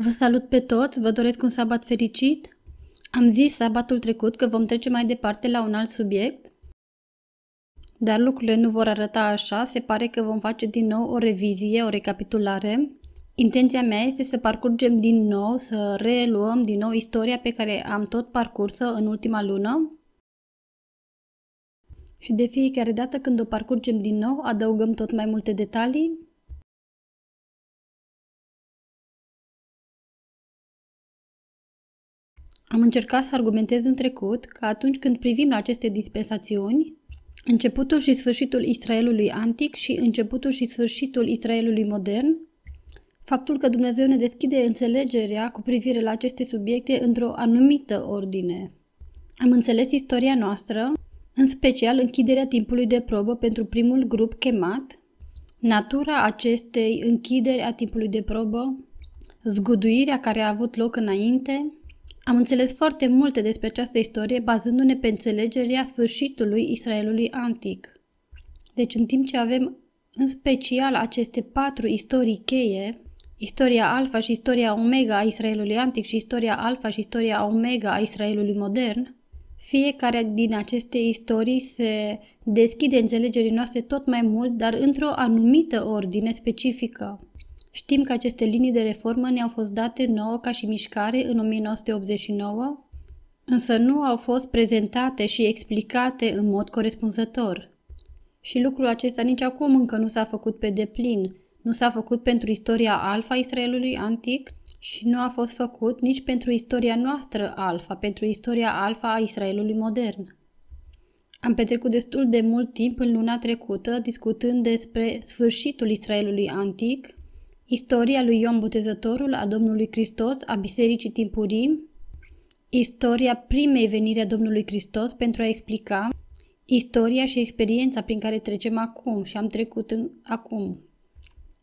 Vă salut pe toți, vă doresc un sabat fericit. Am zis sabatul trecut că vom trece mai departe la un alt subiect, dar lucrurile nu vor arăta așa, se pare că vom face din nou o revizie, o recapitulare. Intenția mea este să parcurgem din nou, să reluăm din nou istoria pe care am tot parcurs în ultima lună. Și de fiecare dată când o parcurgem din nou, adăugăm tot mai multe detalii Am încercat să argumentez în trecut că atunci când privim la aceste dispensațiuni, începutul și sfârșitul Israelului antic și începutul și sfârșitul Israelului modern, faptul că Dumnezeu ne deschide înțelegerea cu privire la aceste subiecte într-o anumită ordine. Am înțeles istoria noastră, în special închiderea timpului de probă pentru primul grup chemat, natura acestei închideri a timpului de probă, zguduirea care a avut loc înainte, am înțeles foarte multe despre această istorie bazându-ne pe înțelegerea sfârșitului Israelului antic. Deci în timp ce avem în special aceste patru istorii cheie, istoria alfa și istoria omega a Israelului antic și istoria alfa și istoria omega a Israelului modern, fiecare din aceste istorii se deschide înțelegerii noastre tot mai mult, dar într-o anumită ordine specifică. Știm că aceste linii de reformă ne-au fost date nouă ca și mișcare în 1989, însă nu au fost prezentate și explicate în mod corespunzător. Și lucrul acesta nici acum încă nu s-a făcut pe deplin, nu s-a făcut pentru istoria alfa Israelului antic și nu a fost făcut nici pentru istoria noastră alfa, pentru istoria alfa a Israelului modern. Am petrecut destul de mult timp în luna trecută discutând despre sfârșitul Israelului antic Istoria lui Ioan Botezătorul a Domnului Hristos, a Bisericii Timpurii, Istoria primei veniri a Domnului Hristos pentru a explica istoria și experiența prin care trecem acum și am trecut în, acum.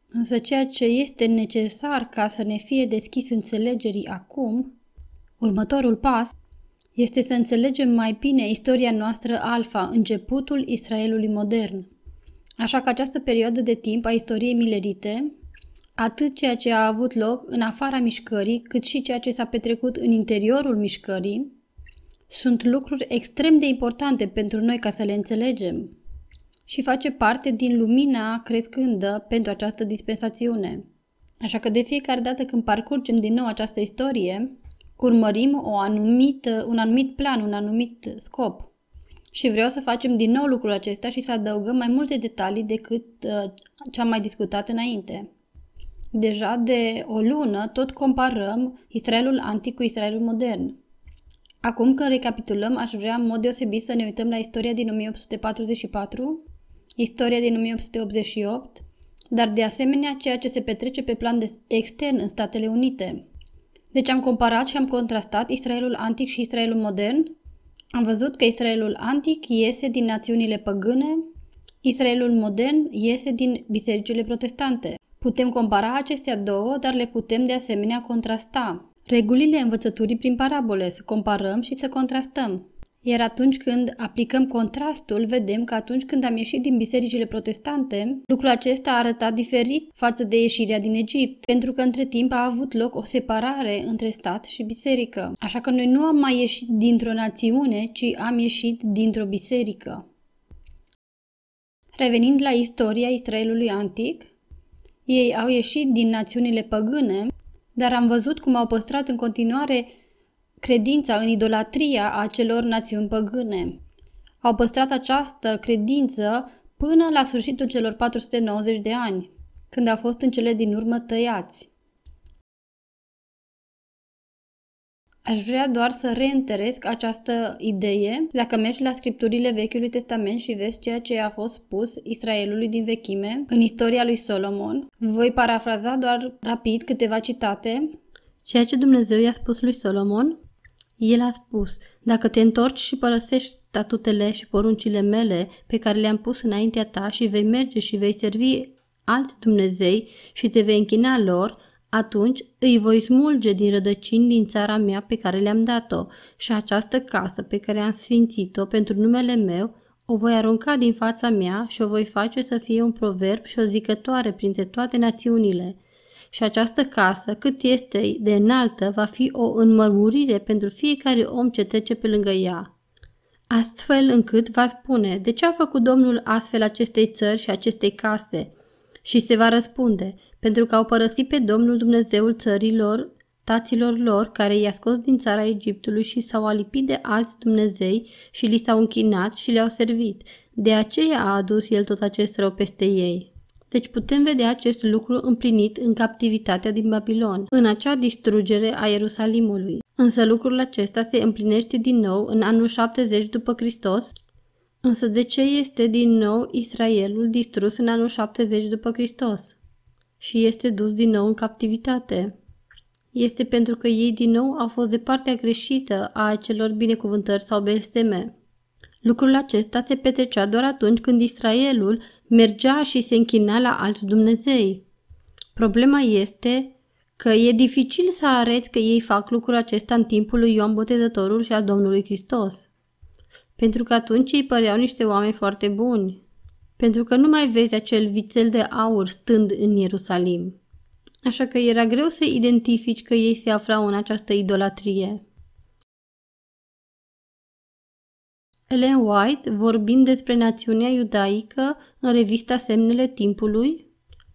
Însă ceea ce este necesar ca să ne fie deschis înțelegerii acum, următorul pas, este să înțelegem mai bine istoria noastră alfa, începutul Israelului modern. Așa că această perioadă de timp a istoriei milerite atât ceea ce a avut loc în afara mișcării, cât și ceea ce s-a petrecut în interiorul mișcării, sunt lucruri extrem de importante pentru noi ca să le înțelegem și face parte din lumina crescândă pentru această dispensațiune. Așa că de fiecare dată când parcurgem din nou această istorie, urmărim o anumită, un anumit plan, un anumit scop. Și vreau să facem din nou lucrul acesta și să adăugăm mai multe detalii decât uh, ce am mai discutat înainte deja de o lună tot comparăm Israelul antic cu Israelul modern. Acum când recapitulăm, aș vrea în mod deosebit să ne uităm la istoria din 1844, istoria din 1888, dar de asemenea ceea ce se petrece pe plan de extern în Statele Unite. Deci am comparat și am contrastat Israelul antic și Israelul modern. Am văzut că Israelul antic iese din națiunile păgâne, Israelul modern iese din bisericile protestante. Putem compara acestea două, dar le putem de asemenea contrasta. Regulile învățăturii prin parabole, să comparăm și să contrastăm. Iar atunci când aplicăm contrastul, vedem că atunci când am ieșit din bisericile protestante, lucrul acesta a arătat diferit față de ieșirea din Egipt, pentru că între timp a avut loc o separare între stat și biserică. Așa că noi nu am mai ieșit dintr-o națiune, ci am ieșit dintr-o biserică. Revenind la istoria Israelului antic, ei au ieșit din națiunile păgâne, dar am văzut cum au păstrat în continuare credința în idolatria acelor națiuni păgâne. Au păstrat această credință până la sfârșitul celor 490 de ani, când au fost în cele din urmă tăiați. Aș vrea doar să reîntăresc această idee. Dacă mergi la scripturile Vechiului Testament și vezi ceea ce a fost spus Israelului din vechime în istoria lui Solomon, voi parafraza doar rapid câteva citate. Ceea ce Dumnezeu i-a spus lui Solomon, el a spus, dacă te întorci și părăsești statutele și poruncile mele pe care le-am pus înaintea ta și vei merge și vei servi alți Dumnezei și te vei închina lor, atunci îi voi smulge din rădăcini din țara mea pe care le-am dat-o și această casă pe care am sfințit-o pentru numele meu o voi arunca din fața mea și o voi face să fie un proverb și o zicătoare printre toate națiunile. Și această casă, cât este de înaltă, va fi o înmărmurire pentru fiecare om ce trece pe lângă ea. Astfel încât va spune, de ce a făcut Domnul astfel acestei țări și acestei case? Și se va răspunde, pentru că au părăsit pe Domnul Dumnezeul țărilor, taților lor, care i-a scos din țara Egiptului și s-au alipit de alți Dumnezei și li s-au închinat și le-au servit. De aceea a adus el tot acest rău peste ei. Deci putem vedea acest lucru împlinit în captivitatea din Babilon, în acea distrugere a Ierusalimului. Însă lucrul acesta se împlinește din nou în anul 70 după Hristos. Însă de ce este din nou Israelul distrus în anul 70 după Hristos? și este dus din nou în captivitate. Este pentru că ei din nou au fost de partea greșită a acelor binecuvântări sau besteme. Lucrul acesta se petrecea doar atunci când Israelul mergea și se închina la alți Dumnezei. Problema este că e dificil să arăți că ei fac lucrul acesta în timpul lui Ioan Botezătorul și al Domnului Hristos. Pentru că atunci ei păreau niște oameni foarte buni, pentru că nu mai vezi acel vițel de aur stând în Ierusalim. Așa că era greu să identifici că ei se aflau în această idolatrie. Ellen White, vorbind despre națiunea iudaică în revista Semnele Timpului,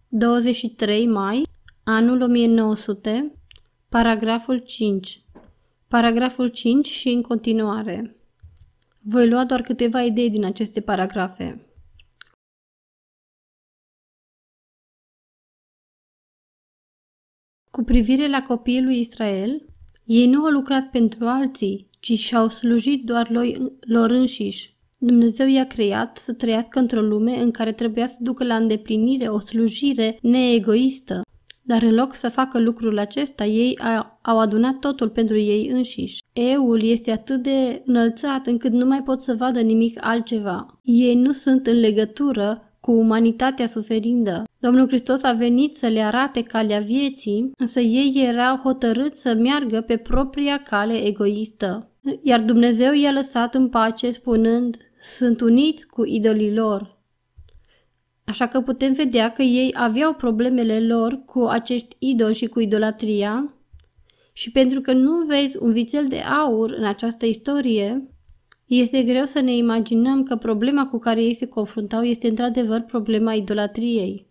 23 mai, anul 1900, paragraful 5. Paragraful 5 și în continuare. Voi lua doar câteva idei din aceste paragrafe. Cu privire la copiii lui Israel, ei nu au lucrat pentru alții, ci și-au slujit doar lor înșiși. Dumnezeu i-a creat să trăiască într-o lume în care trebuia să ducă la îndeplinire o slujire neegoistă, dar în loc să facă lucrul acesta, ei au adunat totul pentru ei înșiși. Eul este atât de înălțat încât nu mai pot să vadă nimic altceva. Ei nu sunt în legătură cu umanitatea suferindă. Domnul Hristos a venit să le arate calea vieții, însă ei erau hotărâți să meargă pe propria cale egoistă. Iar Dumnezeu i-a lăsat în pace spunând, sunt uniți cu idolii lor. Așa că putem vedea că ei aveau problemele lor cu acești idoli și cu idolatria și pentru că nu vezi un vițel de aur în această istorie, este greu să ne imaginăm că problema cu care ei se confruntau este într-adevăr problema idolatriei.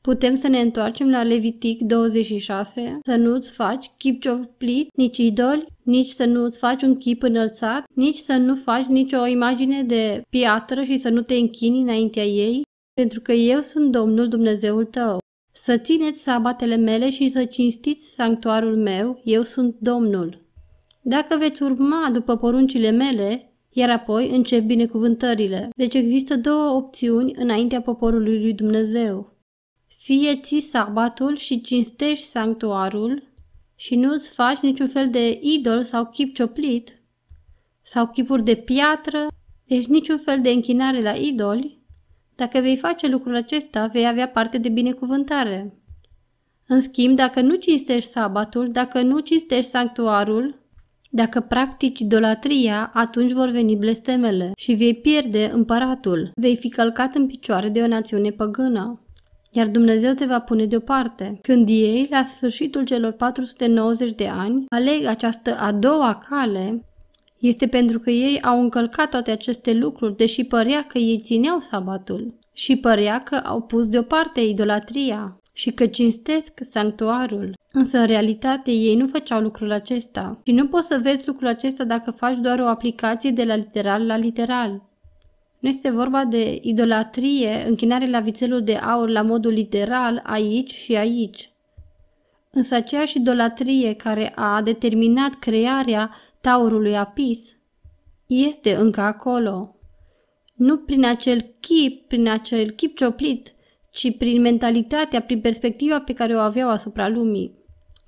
Putem să ne întoarcem la Levitic 26, să nu-ți faci chip plit, nici idoli, nici să nu-ți faci un chip înălțat, nici să nu faci nicio imagine de piatră și să nu te închini înaintea ei, pentru că eu sunt Domnul Dumnezeul tău. Să țineți sabatele mele și să cinstiți sanctuarul meu, eu sunt Domnul. Dacă veți urma după poruncile mele, iar apoi încep binecuvântările. Deci există două opțiuni înaintea poporului lui Dumnezeu. Fie ți sabatul și cinstești sanctuarul și nu-ți faci niciun fel de idol sau chip cioplit sau chipuri de piatră, deci niciun fel de închinare la idoli, dacă vei face lucrul acesta, vei avea parte de binecuvântare. În schimb, dacă nu cinstești sabatul, dacă nu cinstești sanctuarul, dacă practici idolatria, atunci vor veni blestemele și vei pierde împăratul. Vei fi călcat în picioare de o națiune păgână. Iar Dumnezeu te va pune deoparte. Când ei, la sfârșitul celor 490 de ani, aleg această a doua cale, este pentru că ei au încălcat toate aceste lucruri, deși părea că ei țineau sabatul și părea că au pus deoparte idolatria și că cinstesc sanctuarul. Însă, în realitate, ei nu făceau lucrul acesta. Și nu poți să vezi lucrul acesta dacă faci doar o aplicație de la literal la literal. Nu este vorba de idolatrie, închinare la vițelul de aur la modul literal, aici și aici. Însă aceeași idolatrie care a determinat crearea taurului apis, este încă acolo. Nu prin acel chip, prin acel chip cioplit, ci prin mentalitatea, prin perspectiva pe care o aveau asupra lumii,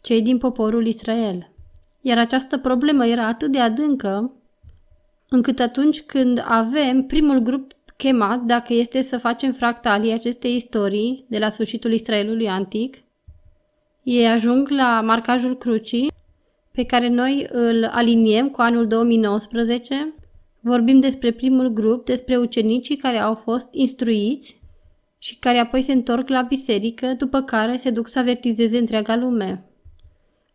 cei din poporul Israel. Iar această problemă era atât de adâncă, încât atunci când avem primul grup chemat, dacă este să facem fractalii acestei istorii de la sfârșitul Israelului antic, ei ajung la marcajul crucii pe care noi îl aliniem cu anul 2019. Vorbim despre primul grup, despre ucenicii care au fost instruiți și care apoi se întorc la biserică, după care se duc să avertizeze întreaga lume.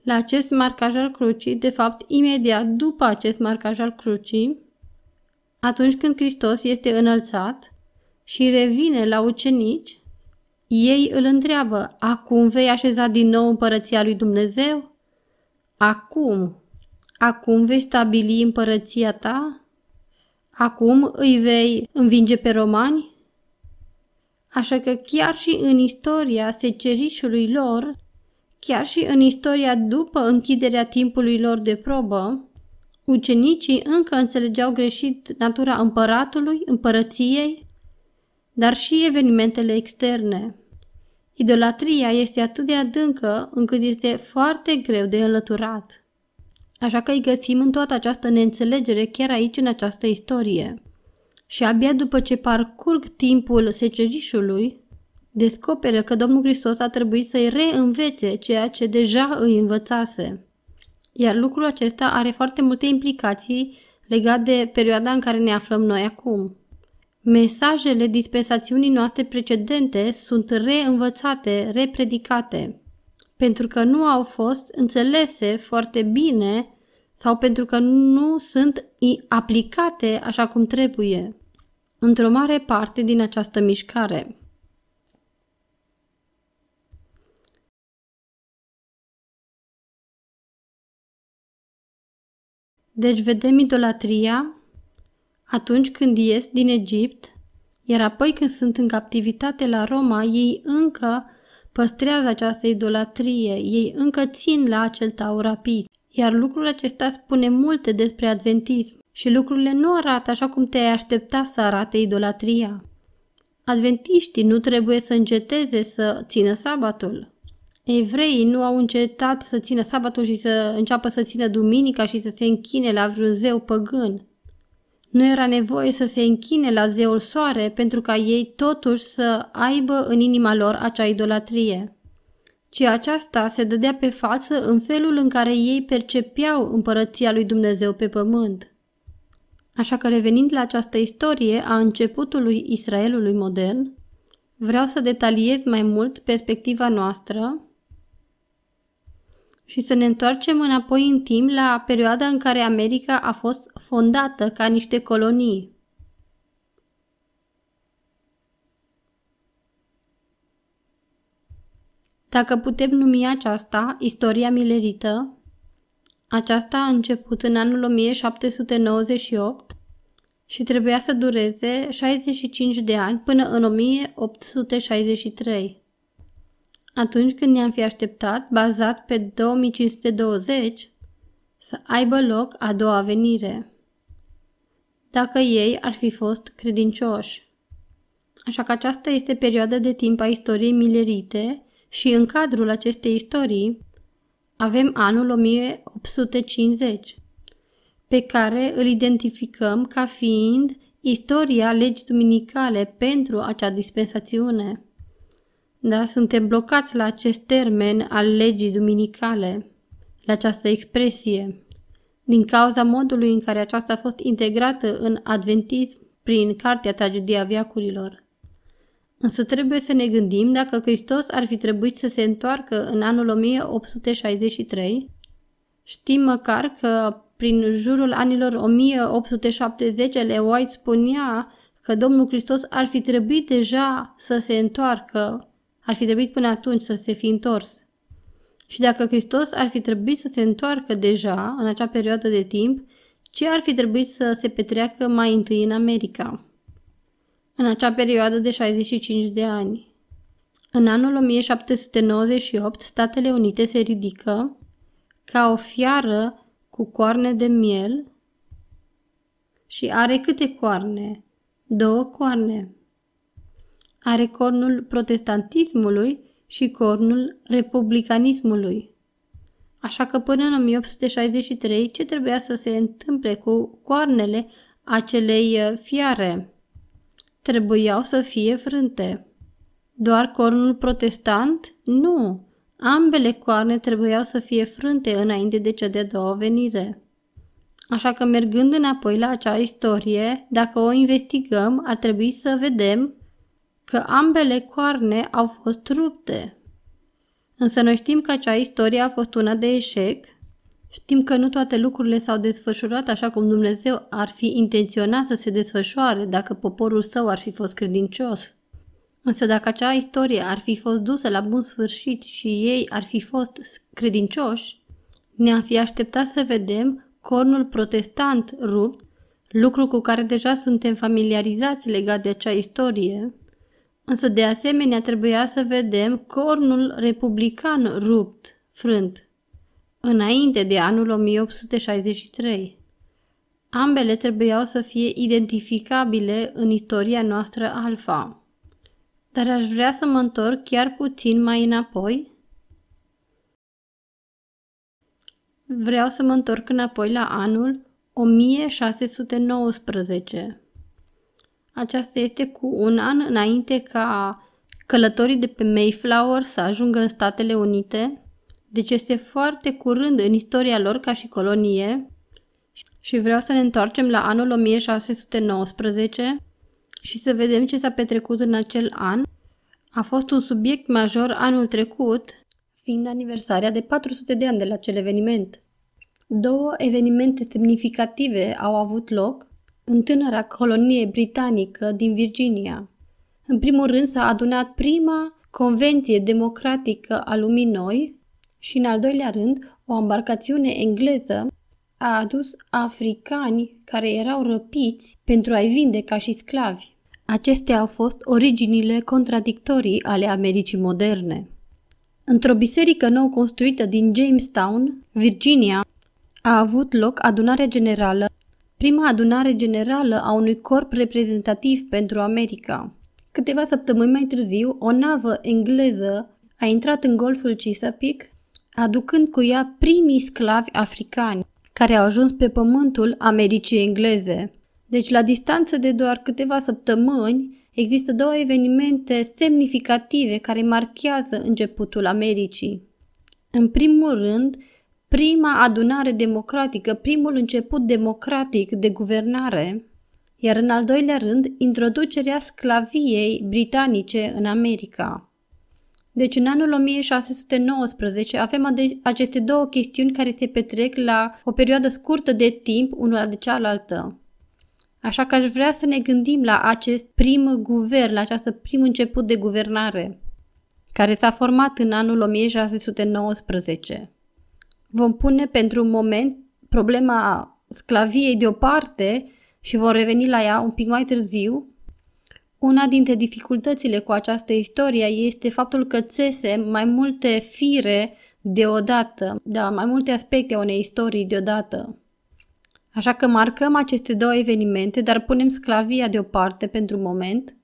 La acest marcaj al crucii, de fapt imediat după acest marcaj al crucii, atunci când Hristos este înălțat și revine la ucenici, ei îl întreabă, acum vei așeza din nou împărăția lui Dumnezeu? Acum, acum vei stabili împărăția ta? Acum îi vei învinge pe romani? Așa că chiar și în istoria secerișului lor, chiar și în istoria după închiderea timpului lor de probă, ucenicii încă înțelegeau greșit natura împăratului, împărăției, dar și evenimentele externe. Idolatria este atât de adâncă încât este foarte greu de înlăturat. Așa că îi găsim în toată această neînțelegere chiar aici în această istorie. Și abia după ce parcurg timpul secerișului, descoperă că Domnul Hristos a trebuit să-i reînvețe ceea ce deja îi învățase. Iar lucrul acesta are foarte multe implicații legate de perioada în care ne aflăm noi acum. Mesajele dispensațiunii noastre precedente sunt reînvățate, repredicate, pentru că nu au fost înțelese foarte bine sau pentru că nu sunt aplicate așa cum trebuie într-o mare parte din această mișcare. Deci vedem idolatria atunci când ies din Egipt, iar apoi când sunt în captivitate la Roma, ei încă păstrează această idolatrie, ei încă țin la acel taur rapid. Iar lucrul acesta spune multe despre adventism și lucrurile nu arată așa cum te-ai aștepta să arate idolatria. Adventiștii nu trebuie să înceteze să țină sabatul. Evreii nu au încetat să țină sabatul și să înceapă să țină duminica și să se închine la vreun zeu păgân. Nu era nevoie să se închine la zeul soare pentru ca ei totuși să aibă în inima lor acea idolatrie. Ci aceasta se dădea pe față în felul în care ei percepeau împărăția lui Dumnezeu pe pământ. Așa că revenind la această istorie a începutului Israelului modern, vreau să detaliez mai mult perspectiva noastră și să ne întoarcem înapoi în timp la perioada în care America a fost fondată ca niște colonii. Dacă putem numi aceasta istoria milerită, aceasta a început în anul 1798 și trebuia să dureze 65 de ani până în 1863 atunci când ne-am fi așteptat, bazat pe 2520, să aibă loc a doua venire. Dacă ei ar fi fost credincioși. Așa că aceasta este perioada de timp a istoriei milerite și în cadrul acestei istorii avem anul 1850, pe care îl identificăm ca fiind istoria legii duminicale pentru acea dispensațiune. Da, suntem blocați la acest termen al legii duminicale, la această expresie, din cauza modului în care aceasta a fost integrată în adventism prin cartea Tragedia Viacurilor. Însă trebuie să ne gândim dacă Hristos ar fi trebuit să se întoarcă în anul 1863, știm măcar că prin jurul anilor 1870 ele White spunea că Domnul Hristos ar fi trebuit deja să se întoarcă ar fi trebuit până atunci să se fi întors. Și dacă Hristos ar fi trebuit să se întoarcă deja în acea perioadă de timp, ce ar fi trebuit să se petreacă mai întâi în America? În acea perioadă de 65 de ani. În anul 1798, Statele Unite se ridică ca o fiară cu coarne de miel și are câte coarne? Două coarne are cornul protestantismului și cornul republicanismului. Așa că până în 1863 ce trebuia să se întâmple cu coarnele acelei uh, fiare? Trebuiau să fie frânte. Doar cornul protestant? Nu! Ambele coarne trebuiau să fie frânte înainte de cea de-a doua venire. Așa că mergând înapoi la acea istorie, dacă o investigăm, ar trebui să vedem că ambele coarne au fost rupte. Însă noi știm că acea istorie a fost una de eșec, știm că nu toate lucrurile s-au desfășurat așa cum Dumnezeu ar fi intenționat să se desfășoare dacă poporul său ar fi fost credincios. Însă dacă acea istorie ar fi fost dusă la bun sfârșit și ei ar fi fost credincioși, ne-am fi așteptat să vedem cornul protestant rupt, lucru cu care deja suntem familiarizați legat de acea istorie, Însă de asemenea trebuia să vedem cornul republican rupt, frânt, înainte de anul 1863. Ambele trebuiau să fie identificabile în istoria noastră alfa. Dar aș vrea să mă întorc chiar puțin mai înapoi. Vreau să mă întorc înapoi la anul 1619. Aceasta este cu un an înainte ca călătorii de pe Mayflower să ajungă în Statele Unite, deci este foarte curând în istoria lor ca și colonie și vreau să ne întoarcem la anul 1619 și să vedem ce s-a petrecut în acel an. A fost un subiect major anul trecut, fiind aniversarea de 400 de ani de la acel eveniment. Două evenimente semnificative au avut loc în tânăra colonie britanică din Virginia. În primul rând s-a adunat prima convenție democratică a lumii noi și în al doilea rând o embarcațiune engleză a adus africani care erau răpiți pentru a-i vinde ca și sclavi. Acestea au fost originile contradictorii ale Americii moderne. Într-o biserică nou construită din Jamestown, Virginia, a avut loc adunarea generală prima adunare generală a unui corp reprezentativ pentru America. Câteva săptămâni mai târziu, o navă engleză a intrat în golful Chesapeake, aducând cu ea primii sclavi africani care au ajuns pe pământul Americii engleze. Deci, la distanță de doar câteva săptămâni, există două evenimente semnificative care marchează începutul Americii. În primul rând, prima adunare democratică, primul început democratic de guvernare, iar în al doilea rând, introducerea sclaviei britanice în America. Deci în anul 1619 avem aceste două chestiuni care se petrec la o perioadă scurtă de timp, una de cealaltă. Așa că aș vrea să ne gândim la acest prim guvern, la acest prim început de guvernare, care s-a format în anul 1619 vom pune pentru un moment problema sclaviei deoparte și vom reveni la ea un pic mai târziu. Una dintre dificultățile cu această istorie este faptul că țese mai multe fire deodată, da, mai multe aspecte unei istorii deodată. Așa că marcăm aceste două evenimente, dar punem sclavia deoparte pentru moment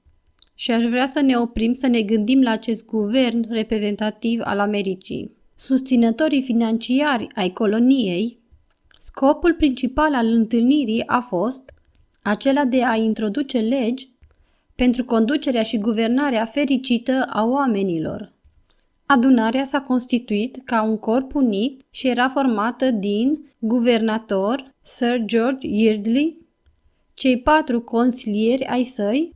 și aș vrea să ne oprim să ne gândim la acest guvern reprezentativ al Americii susținătorii financiari ai coloniei, scopul principal al întâlnirii a fost acela de a introduce legi pentru conducerea și guvernarea fericită a oamenilor. Adunarea s-a constituit ca un corp unit și era formată din guvernator Sir George Yeardley, cei patru consilieri ai săi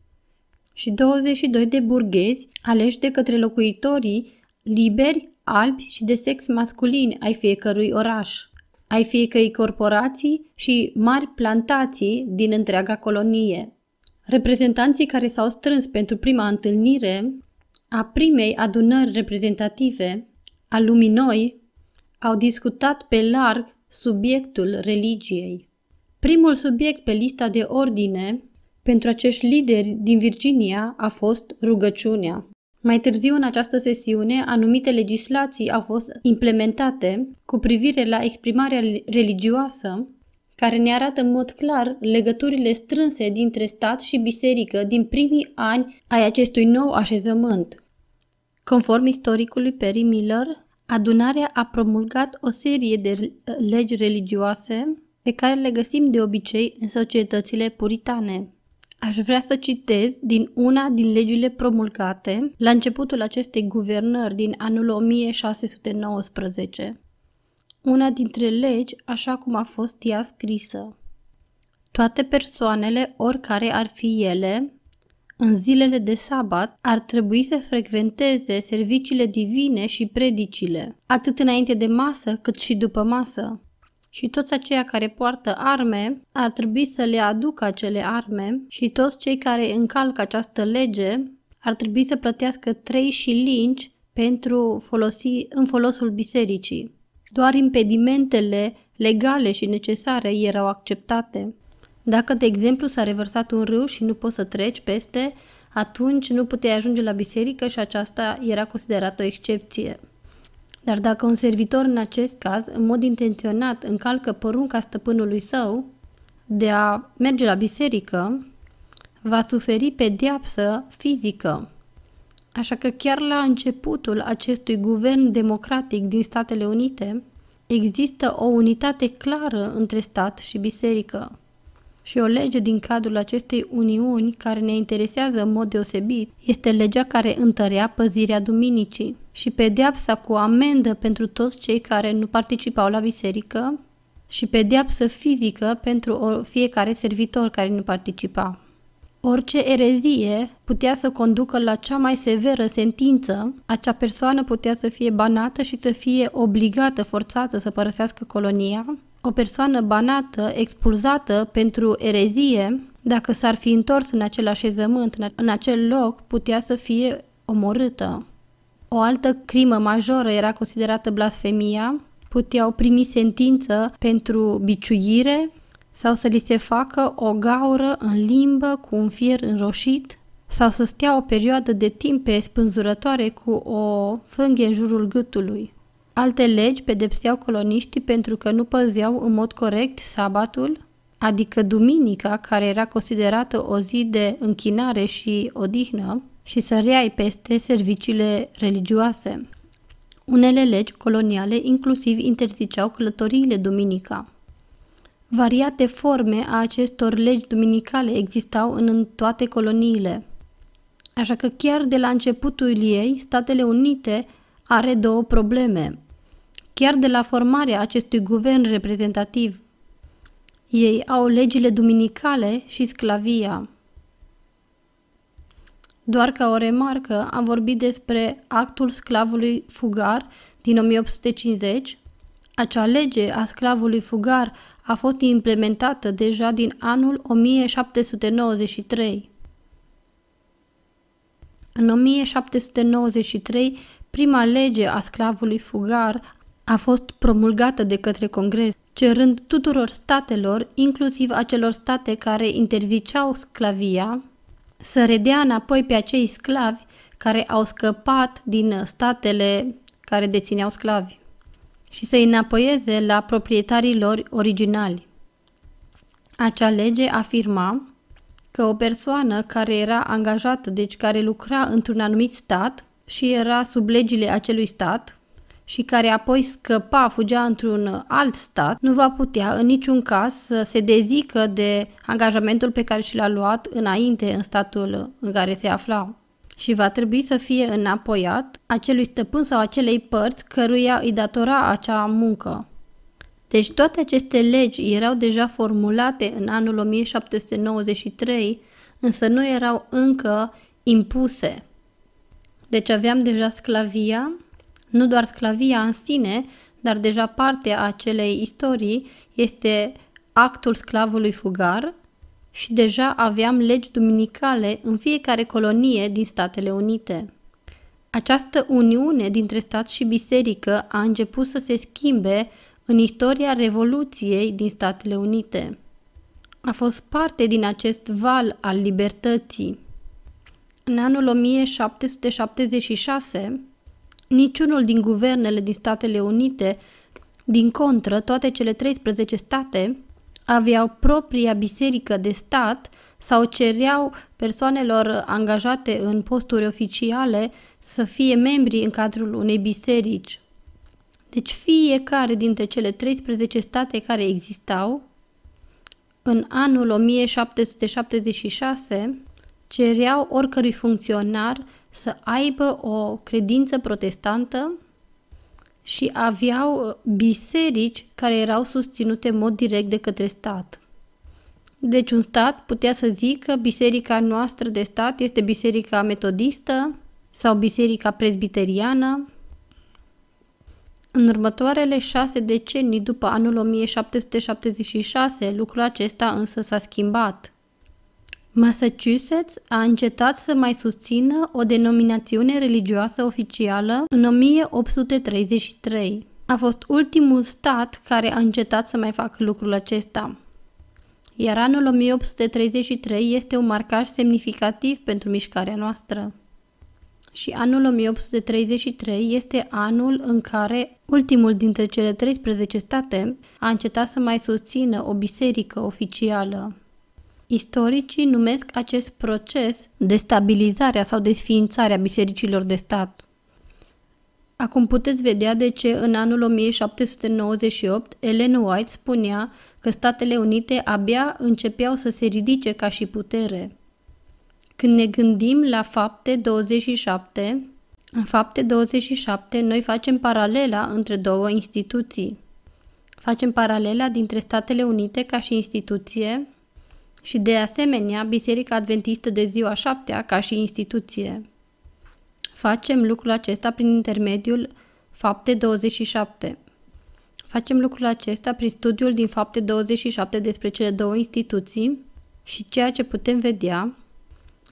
și 22 de burghezi aleși de către locuitorii liberi albi și de sex masculin ai fiecărui oraș, ai fiecărei corporații și mari plantații din întreaga colonie. Reprezentanții care s-au strâns pentru prima întâlnire a primei adunări reprezentative a lumii noi au discutat pe larg subiectul religiei. Primul subiect pe lista de ordine pentru acești lideri din Virginia a fost rugăciunea. Mai târziu în această sesiune, anumite legislații au fost implementate cu privire la exprimarea religioasă, care ne arată în mod clar legăturile strânse dintre stat și biserică din primii ani ai acestui nou așezământ. Conform istoricului Perry Miller, adunarea a promulgat o serie de legi religioase pe care le găsim de obicei în societățile puritane. Aș vrea să citez din una din legile promulgate la începutul acestei guvernări din anul 1619. Una dintre legi așa cum a fost ea scrisă. Toate persoanele, oricare ar fi ele, în zilele de sabat ar trebui să frecventeze serviciile divine și predicile, atât înainte de masă cât și după masă și toți aceia care poartă arme ar trebui să le aducă acele arme și toți cei care încalcă această lege ar trebui să plătească trei șilingi pentru folosi în folosul bisericii. Doar impedimentele legale și necesare erau acceptate. Dacă, de exemplu, s-a revărsat un râu și nu poți să treci peste, atunci nu puteai ajunge la biserică și aceasta era considerată o excepție. Dar dacă un servitor în acest caz, în mod intenționat, încalcă porunca stăpânului său de a merge la biserică, va suferi pedeapsă fizică. Așa că chiar la începutul acestui guvern democratic din Statele Unite, există o unitate clară între stat și biserică. Și o lege din cadrul acestei uniuni care ne interesează în mod deosebit este legea care întărea păzirea duminicii și pedeapsa cu amendă pentru toți cei care nu participau la biserică și pedeapsă fizică pentru fiecare servitor care nu participa. Orice erezie putea să conducă la cea mai severă sentință, acea persoană putea să fie banată și să fie obligată, forțată să părăsească colonia, o persoană banată, expulzată pentru erezie, dacă s-ar fi întors în acel așezământ, în acel loc, putea să fie omorâtă. O altă crimă majoră era considerată blasfemia, puteau primi sentință pentru biciuire sau să li se facă o gaură în limbă cu un fier înroșit sau să stea o perioadă de timp pe spânzurătoare cu o fânghe în jurul gâtului. Alte legi pedepseau coloniștii pentru că nu păzeau în mod corect sabatul, adică duminica, care era considerată o zi de închinare și odihnă, și săreai peste serviciile religioase. Unele legi coloniale inclusiv interziceau călătoriile duminica. Variate forme a acestor legi duminicale existau în toate coloniile. Așa că chiar de la începutul ei, Statele Unite are două probleme chiar de la formarea acestui guvern reprezentativ. Ei au legile duminicale și sclavia. Doar ca o remarcă, am vorbit despre actul sclavului fugar din 1850. Acea lege a sclavului fugar a fost implementată deja din anul 1793. În 1793, prima lege a sclavului fugar a fost promulgată de către Congres, cerând tuturor statelor, inclusiv acelor state care interziceau sclavia, să redea înapoi pe acei sclavi care au scăpat din statele care dețineau sclavi și să-i înapoieze la proprietarii lor originali. Acea lege afirma că o persoană care era angajată, deci care lucra într-un anumit stat și era sub legile acelui stat, și care apoi scăpa, fugea într-un alt stat, nu va putea în niciun caz să se dezică de angajamentul pe care și l-a luat înainte în statul în care se afla și va trebui să fie înapoiat acelui stăpân sau acelei părți căruia îi datora acea muncă. Deci toate aceste legi erau deja formulate în anul 1793, însă nu erau încă impuse. Deci aveam deja sclavia, nu doar sclavia în sine, dar deja parte a acelei istorii este actul sclavului fugar și deja aveam legi duminicale în fiecare colonie din Statele Unite. Această uniune dintre stat și biserică a început să se schimbe în istoria Revoluției din Statele Unite. A fost parte din acest val al libertății. În anul 1776, Niciunul din guvernele din Statele Unite, din contră, toate cele 13 state aveau propria biserică de stat sau cereau persoanelor angajate în posturi oficiale să fie membri în cadrul unei biserici. Deci fiecare dintre cele 13 state care existau, în anul 1776, cereau oricărui funcționar să aibă o credință protestantă și aveau uh, biserici care erau susținute în mod direct de către stat. Deci un stat putea să zică biserica noastră de stat este biserica metodistă sau biserica presbiteriană. În următoarele șase decenii după anul 1776, lucrul acesta însă s-a schimbat. Massachusetts a încetat să mai susțină o denominațiune religioasă oficială în 1833. A fost ultimul stat care a încetat să mai facă lucrul acesta. Iar anul 1833 este un marcaj semnificativ pentru mișcarea noastră. Și anul 1833 este anul în care ultimul dintre cele 13 state a încetat să mai susțină o biserică oficială. Istoricii numesc acest proces destabilizarea sau desființarea bisericilor de stat. Acum puteți vedea de ce în anul 1798 Ellen White spunea că Statele Unite abia începeau să se ridice ca și putere. Când ne gândim la fapte 27, în fapte 27 noi facem paralela între două instituții. Facem paralela dintre Statele Unite ca și instituție și de asemenea Biserica Adventistă de ziua șaptea ca și instituție. Facem lucrul acesta prin intermediul Fapte 27. Facem lucrul acesta prin studiul din Fapte 27 despre cele două instituții și ceea ce putem vedea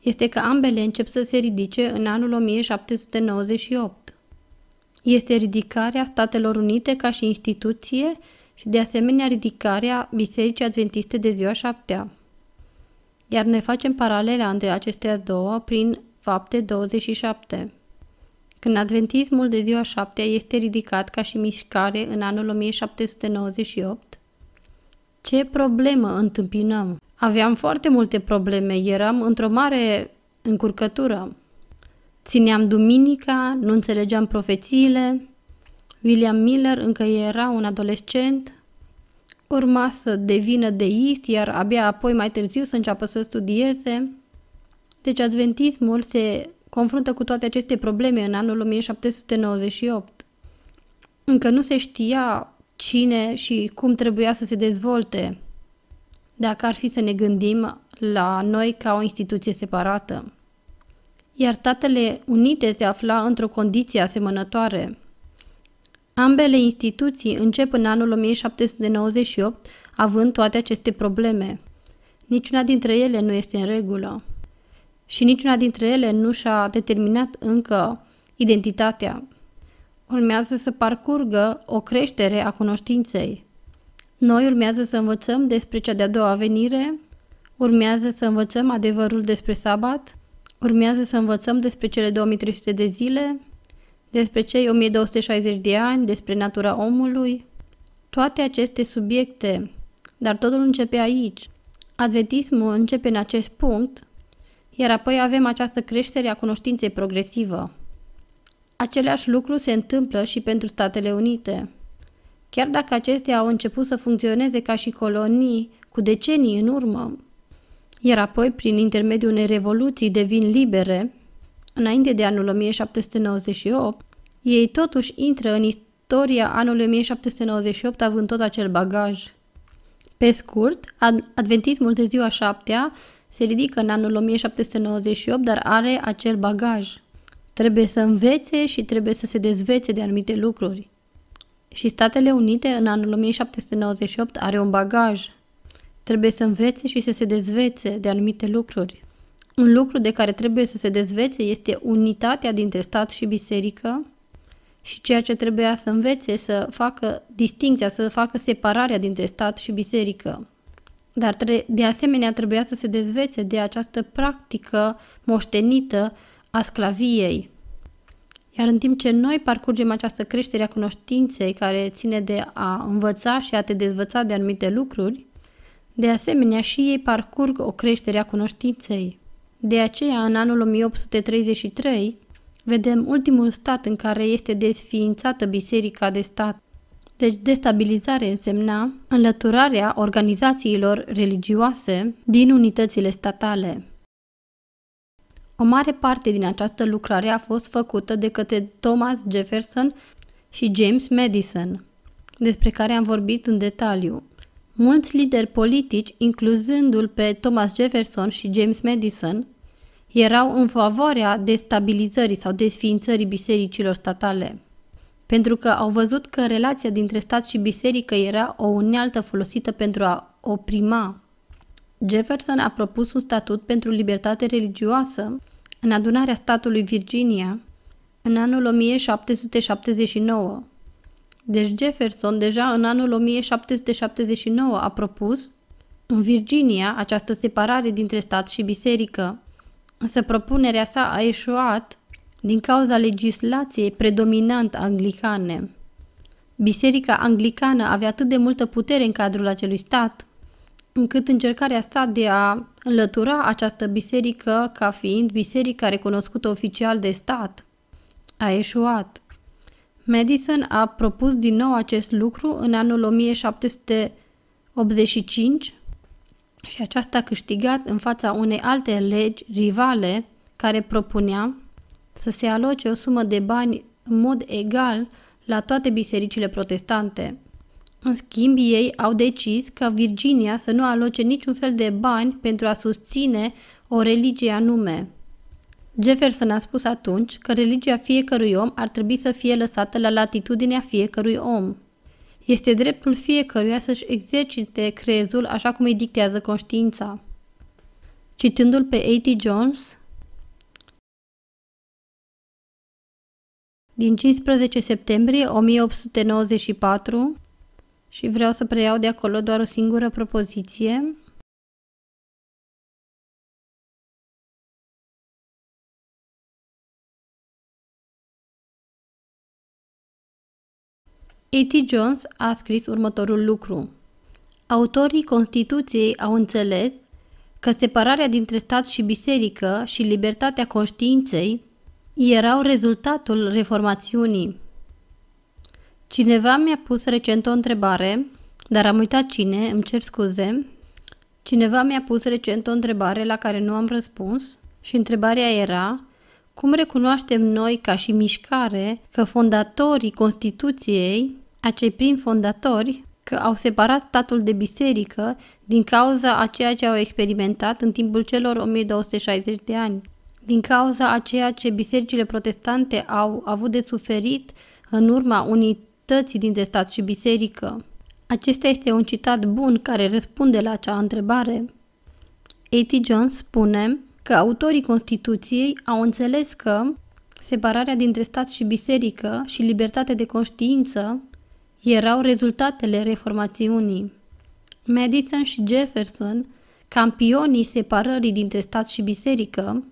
este că ambele încep să se ridice în anul 1798. Este ridicarea Statelor Unite ca și instituție și de asemenea ridicarea Bisericii Adventiste de ziua șaptea iar ne facem paralela între acestea două prin fapte 27. Când adventismul de ziua 7 este ridicat ca și mișcare în anul 1798, ce problemă întâmpinăm? Aveam foarte multe probleme, eram într-o mare încurcătură. Țineam duminica, nu înțelegeam profețiile, William Miller încă era un adolescent, urma să devină deist, iar abia apoi mai târziu să înceapă să studieze. Deci adventismul se confruntă cu toate aceste probleme în anul 1798. Încă nu se știa cine și cum trebuia să se dezvolte, dacă ar fi să ne gândim la noi ca o instituție separată. Iar Statele Unite se afla într-o condiție asemănătoare – Ambele instituții încep în anul 1798 având toate aceste probleme. Niciuna dintre ele nu este în regulă și niciuna dintre ele nu și-a determinat încă identitatea. Urmează să parcurgă o creștere a cunoștinței. Noi urmează să învățăm despre cea de-a doua venire, urmează să învățăm adevărul despre sabat, urmează să învățăm despre cele 2300 de zile, despre cei 1260 de ani, despre natura omului. Toate aceste subiecte, dar totul începe aici. Adventismul începe în acest punct, iar apoi avem această creștere a cunoștinței progresivă. Același lucru se întâmplă și pentru Statele Unite. Chiar dacă acestea au început să funcționeze ca și colonii cu decenii în urmă, iar apoi, prin intermediul unei revoluții, devin libere, înainte de anul 1798, ei totuși intră în istoria anului 1798 având tot acel bagaj. Pe scurt, adventismul de ziua șaptea se ridică în anul 1798, dar are acel bagaj. Trebuie să învețe și trebuie să se dezvețe de anumite lucruri. Și Statele Unite în anul 1798 are un bagaj. Trebuie să învețe și să se dezvețe de anumite lucruri. Un lucru de care trebuie să se dezvețe este unitatea dintre stat și biserică și ceea ce trebuia să învețe să facă distinția, să facă separarea dintre stat și biserică. Dar de asemenea trebuia să se dezvețe de această practică moștenită a sclaviei. Iar în timp ce noi parcurgem această creștere a cunoștinței care ține de a învăța și a te dezvăța de anumite lucruri, de asemenea și ei parcurg o creștere a cunoștinței. De aceea, în anul 1833, vedem ultimul stat în care este desființată Biserica de Stat. Deci destabilizare însemna înlăturarea organizațiilor religioase din unitățile statale. O mare parte din această lucrare a fost făcută de către Thomas Jefferson și James Madison, despre care am vorbit în detaliu. Mulți lideri politici, incluzându-l pe Thomas Jefferson și James Madison, erau în favoarea destabilizării sau desființării bisericilor statale, pentru că au văzut că relația dintre stat și biserică era o unealtă folosită pentru a oprima. Jefferson a propus un statut pentru libertate religioasă în adunarea statului Virginia în anul 1779 deci Jefferson deja în anul 1779 a propus în Virginia această separare dintre stat și biserică. Însă propunerea sa a eșuat din cauza legislației predominant anglicane. Biserica anglicană avea atât de multă putere în cadrul acelui stat, încât încercarea sa de a înlătura această biserică ca fiind biserica recunoscută oficial de stat a eșuat. Madison a propus din nou acest lucru în anul 1785 și aceasta a câștigat în fața unei alte legi rivale care propunea să se aloce o sumă de bani în mod egal la toate bisericile protestante. În schimb, ei au decis ca Virginia să nu aloce niciun fel de bani pentru a susține o religie anume. Jefferson a spus atunci că religia fiecărui om ar trebui să fie lăsată la latitudinea fiecărui om. Este dreptul fiecăruia să-și exercite crezul așa cum îi dictează conștiința. Citându-l pe A.T. Jones, din 15 septembrie 1894, și vreau să preiau de acolo doar o singură propoziție, E.T. Jones a scris următorul lucru. Autorii Constituției au înțeles că separarea dintre stat și biserică și libertatea conștiinței erau rezultatul reformațiunii. Cineva mi-a pus recent o întrebare, dar am uitat cine, îmi cer scuze. Cineva mi-a pus recent o întrebare la care nu am răspuns și întrebarea era cum recunoaștem noi ca și mișcare că fondatorii Constituției, acei prim fondatori, că au separat statul de biserică din cauza a ceea ce au experimentat în timpul celor 1260 de ani, din cauza a ceea ce bisericile protestante au avut de suferit în urma unității dintre stat și biserică. Acesta este un citat bun care răspunde la acea întrebare. A.T. Jones spune că autorii Constituției au înțeles că separarea dintre stat și biserică și libertatea de conștiință erau rezultatele reformațiunii. Madison și Jefferson, campionii separării dintre stat și biserică,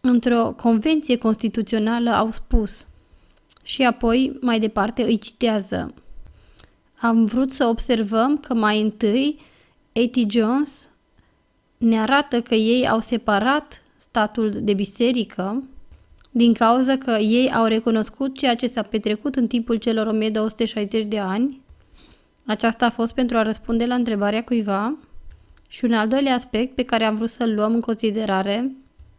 într-o convenție constituțională au spus și apoi mai departe îi citează. Am vrut să observăm că mai întâi A.T. Jones ne arată că ei au separat statul de biserică din cauza că ei au recunoscut ceea ce s-a petrecut în timpul celor 1260 de ani. Aceasta a fost pentru a răspunde la întrebarea cuiva. Și un al doilea aspect pe care am vrut să-l luăm în considerare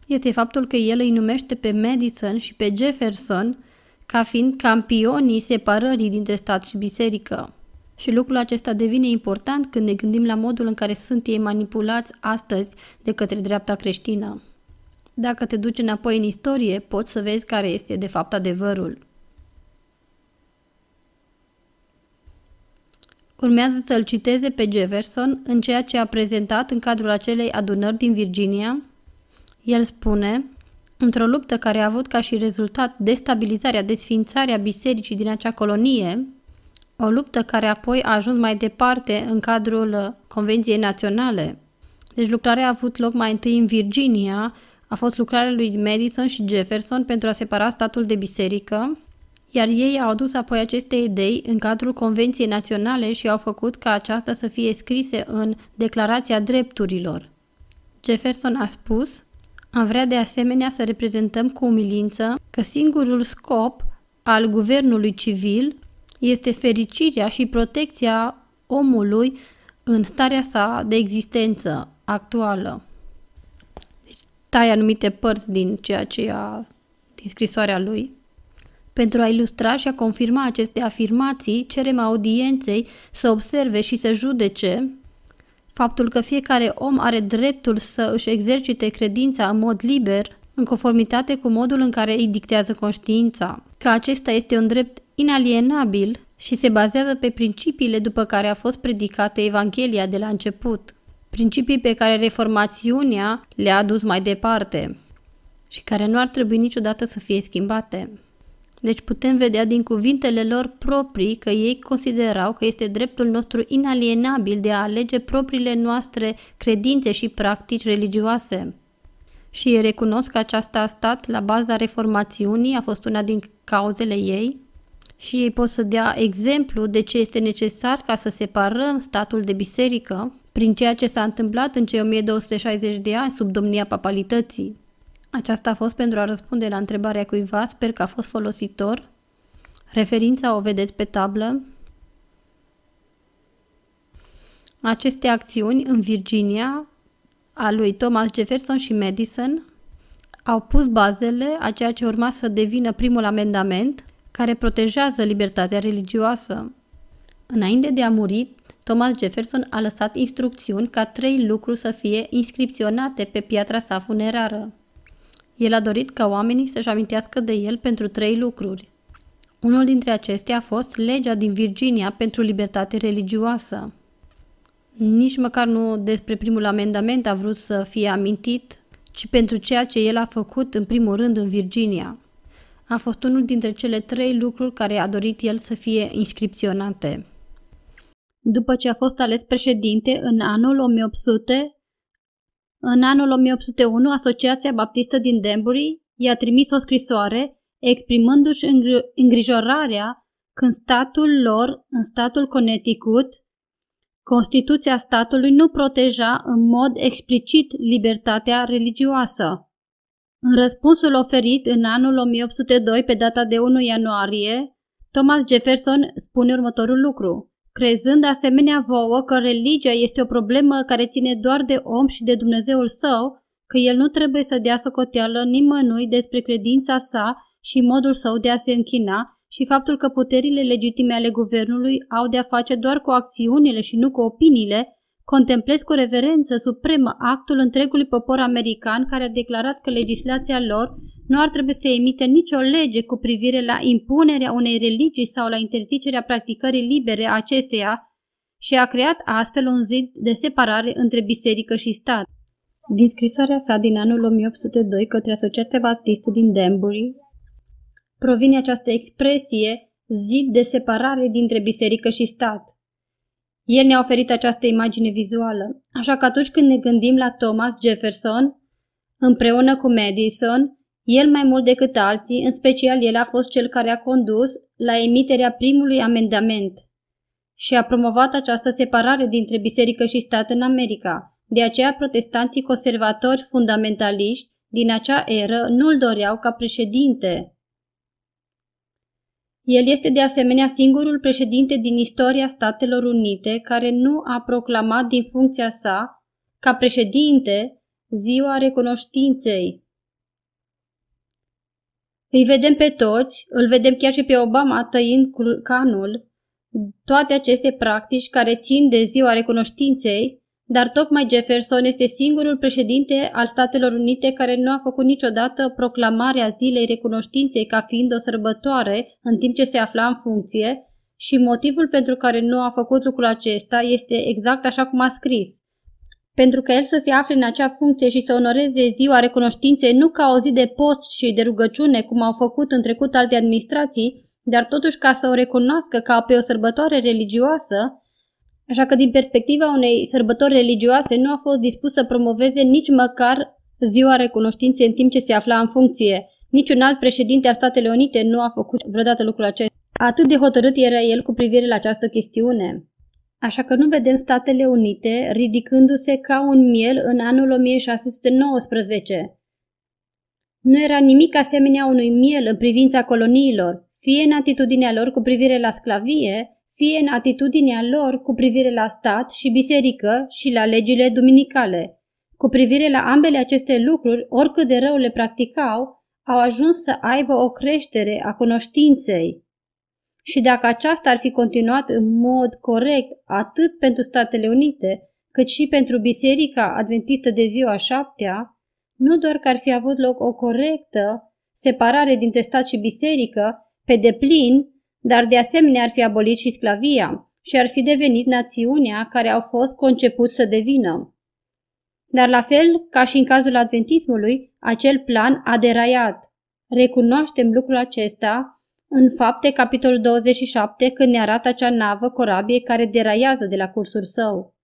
este faptul că el îi numește pe Madison și pe Jefferson ca fiind campionii separării dintre stat și biserică. Și lucrul acesta devine important când ne gândim la modul în care sunt ei manipulați astăzi de către dreapta creștină. Dacă te duci înapoi în istorie, poți să vezi care este de fapt adevărul. Urmează să-l citeze pe Jefferson în ceea ce a prezentat în cadrul acelei adunări din Virginia. El spune, într-o luptă care a avut ca și rezultat destabilizarea, desfințarea bisericii din acea colonie, o luptă care apoi a ajuns mai departe în cadrul uh, Convenției Naționale. Deci lucrarea a avut loc mai întâi în Virginia, a fost lucrarea lui Madison și Jefferson pentru a separa statul de biserică, iar ei au adus apoi aceste idei în cadrul Convenției Naționale și au făcut ca aceasta să fie scrise în Declarația Drepturilor. Jefferson a spus, am vrea de asemenea să reprezentăm cu umilință că singurul scop al guvernului civil este fericirea și protecția omului în starea sa de existență actuală. Deci, tai anumite părți din ceea ce a din scrisoarea lui. Pentru a ilustra și a confirma aceste afirmații, cerem audienței să observe și să judece faptul că fiecare om are dreptul să își exercite credința în mod liber, în conformitate cu modul în care îi dictează conștiința, că acesta este un drept inalienabil și se bazează pe principiile după care a fost predicată Evanghelia de la început, principii pe care reformațiunea le-a adus mai departe și care nu ar trebui niciodată să fie schimbate. Deci putem vedea din cuvintele lor proprii că ei considerau că este dreptul nostru inalienabil de a alege propriile noastre credințe și practici religioase. Și ei recunosc că aceasta a stat la baza reformațiunii, a fost una din cauzele ei, și ei pot să dea exemplu de ce este necesar ca să separăm statul de biserică prin ceea ce s-a întâmplat în cei 1260 de ani sub domnia papalității. Aceasta a fost pentru a răspunde la întrebarea cuiva, sper că a fost folositor. Referința o vedeți pe tablă. Aceste acțiuni în Virginia a lui Thomas Jefferson și Madison au pus bazele a ceea ce urma să devină primul amendament, care protejează libertatea religioasă. Înainte de a muri, Thomas Jefferson a lăsat instrucțiuni ca trei lucruri să fie inscripționate pe piatra sa funerară. El a dorit ca oamenii să-și amintească de el pentru trei lucruri. Unul dintre acestea a fost legea din Virginia pentru libertate religioasă. Nici măcar nu despre primul amendament a vrut să fie amintit, ci pentru ceea ce el a făcut în primul rând în Virginia a fost unul dintre cele trei lucruri care a dorit el să fie inscripționate. După ce a fost ales președinte în anul 1800, în anul 1801, Asociația Baptistă din Denbury i-a trimis o scrisoare exprimându-și îngrijorarea când statul lor, în statul Connecticut, Constituția statului nu proteja în mod explicit libertatea religioasă. În răspunsul oferit în anul 1802 pe data de 1 ianuarie, Thomas Jefferson spune următorul lucru. Crezând asemenea vouă că religia este o problemă care ține doar de om și de Dumnezeul său, că el nu trebuie să dea socoteală nimănui despre credința sa și modul său de a se închina și faptul că puterile legitime ale guvernului au de a face doar cu acțiunile și nu cu opiniile, Contemplez cu reverență supremă actul întregului popor american care a declarat că legislația lor nu ar trebui să emite nicio lege cu privire la impunerea unei religii sau la interzicerea practicării libere a acesteia și a creat astfel un zid de separare între biserică și stat. Din scrisoarea sa din anul 1802 către Asociația Baptistă din Danbury, provine această expresie zid de separare dintre biserică și stat. El ne-a oferit această imagine vizuală, așa că atunci când ne gândim la Thomas Jefferson, împreună cu Madison, el mai mult decât alții, în special el a fost cel care a condus la emiterea primului amendament și a promovat această separare dintre biserică și stat în America. De aceea, protestanții conservatori fundamentaliști din acea eră nu îl doreau ca președinte. El este de asemenea singurul președinte din istoria Statelor Unite care nu a proclamat din funcția sa, ca președinte, ziua recunoștinței. Îi vedem pe toți, îl vedem chiar și pe Obama tăind canul, toate aceste practici care țin de ziua recunoștinței dar tocmai Jefferson este singurul președinte al Statelor Unite care nu a făcut niciodată proclamarea zilei recunoștinței ca fiind o sărbătoare în timp ce se afla în funcție și motivul pentru care nu a făcut lucrul acesta este exact așa cum a scris. Pentru că el să se afle în acea funcție și să onoreze ziua recunoștinței nu ca o zi de post și de rugăciune, cum au făcut în trecut alte administrații, dar totuși ca să o recunoască ca pe o sărbătoare religioasă, așa că din perspectiva unei sărbători religioase nu a fost dispus să promoveze nici măcar ziua recunoștinței în timp ce se afla în funcție. Niciun alt președinte al Statele Unite nu a făcut vreodată lucrul acesta. Atât de hotărât era el cu privire la această chestiune. Așa că nu vedem Statele Unite ridicându-se ca un miel în anul 1619. Nu era nimic asemenea unui miel în privința coloniilor, fie în atitudinea lor cu privire la sclavie, fie în atitudinea lor cu privire la stat și biserică și la legile duminicale. Cu privire la ambele aceste lucruri, oricât de rău le practicau, au ajuns să aibă o creștere a cunoștinței. Și dacă aceasta ar fi continuat în mod corect atât pentru Statele Unite, cât și pentru Biserica Adventistă de ziua șaptea, nu doar că ar fi avut loc o corectă separare dintre stat și biserică, pe deplin, dar de asemenea ar fi abolit și sclavia și ar fi devenit națiunea care au fost conceput să devină. Dar la fel ca și în cazul adventismului, acel plan a deraiat. Recunoaștem lucrul acesta în fapte, capitolul 27, când ne arată acea navă corabie care deraiază de la cursul său.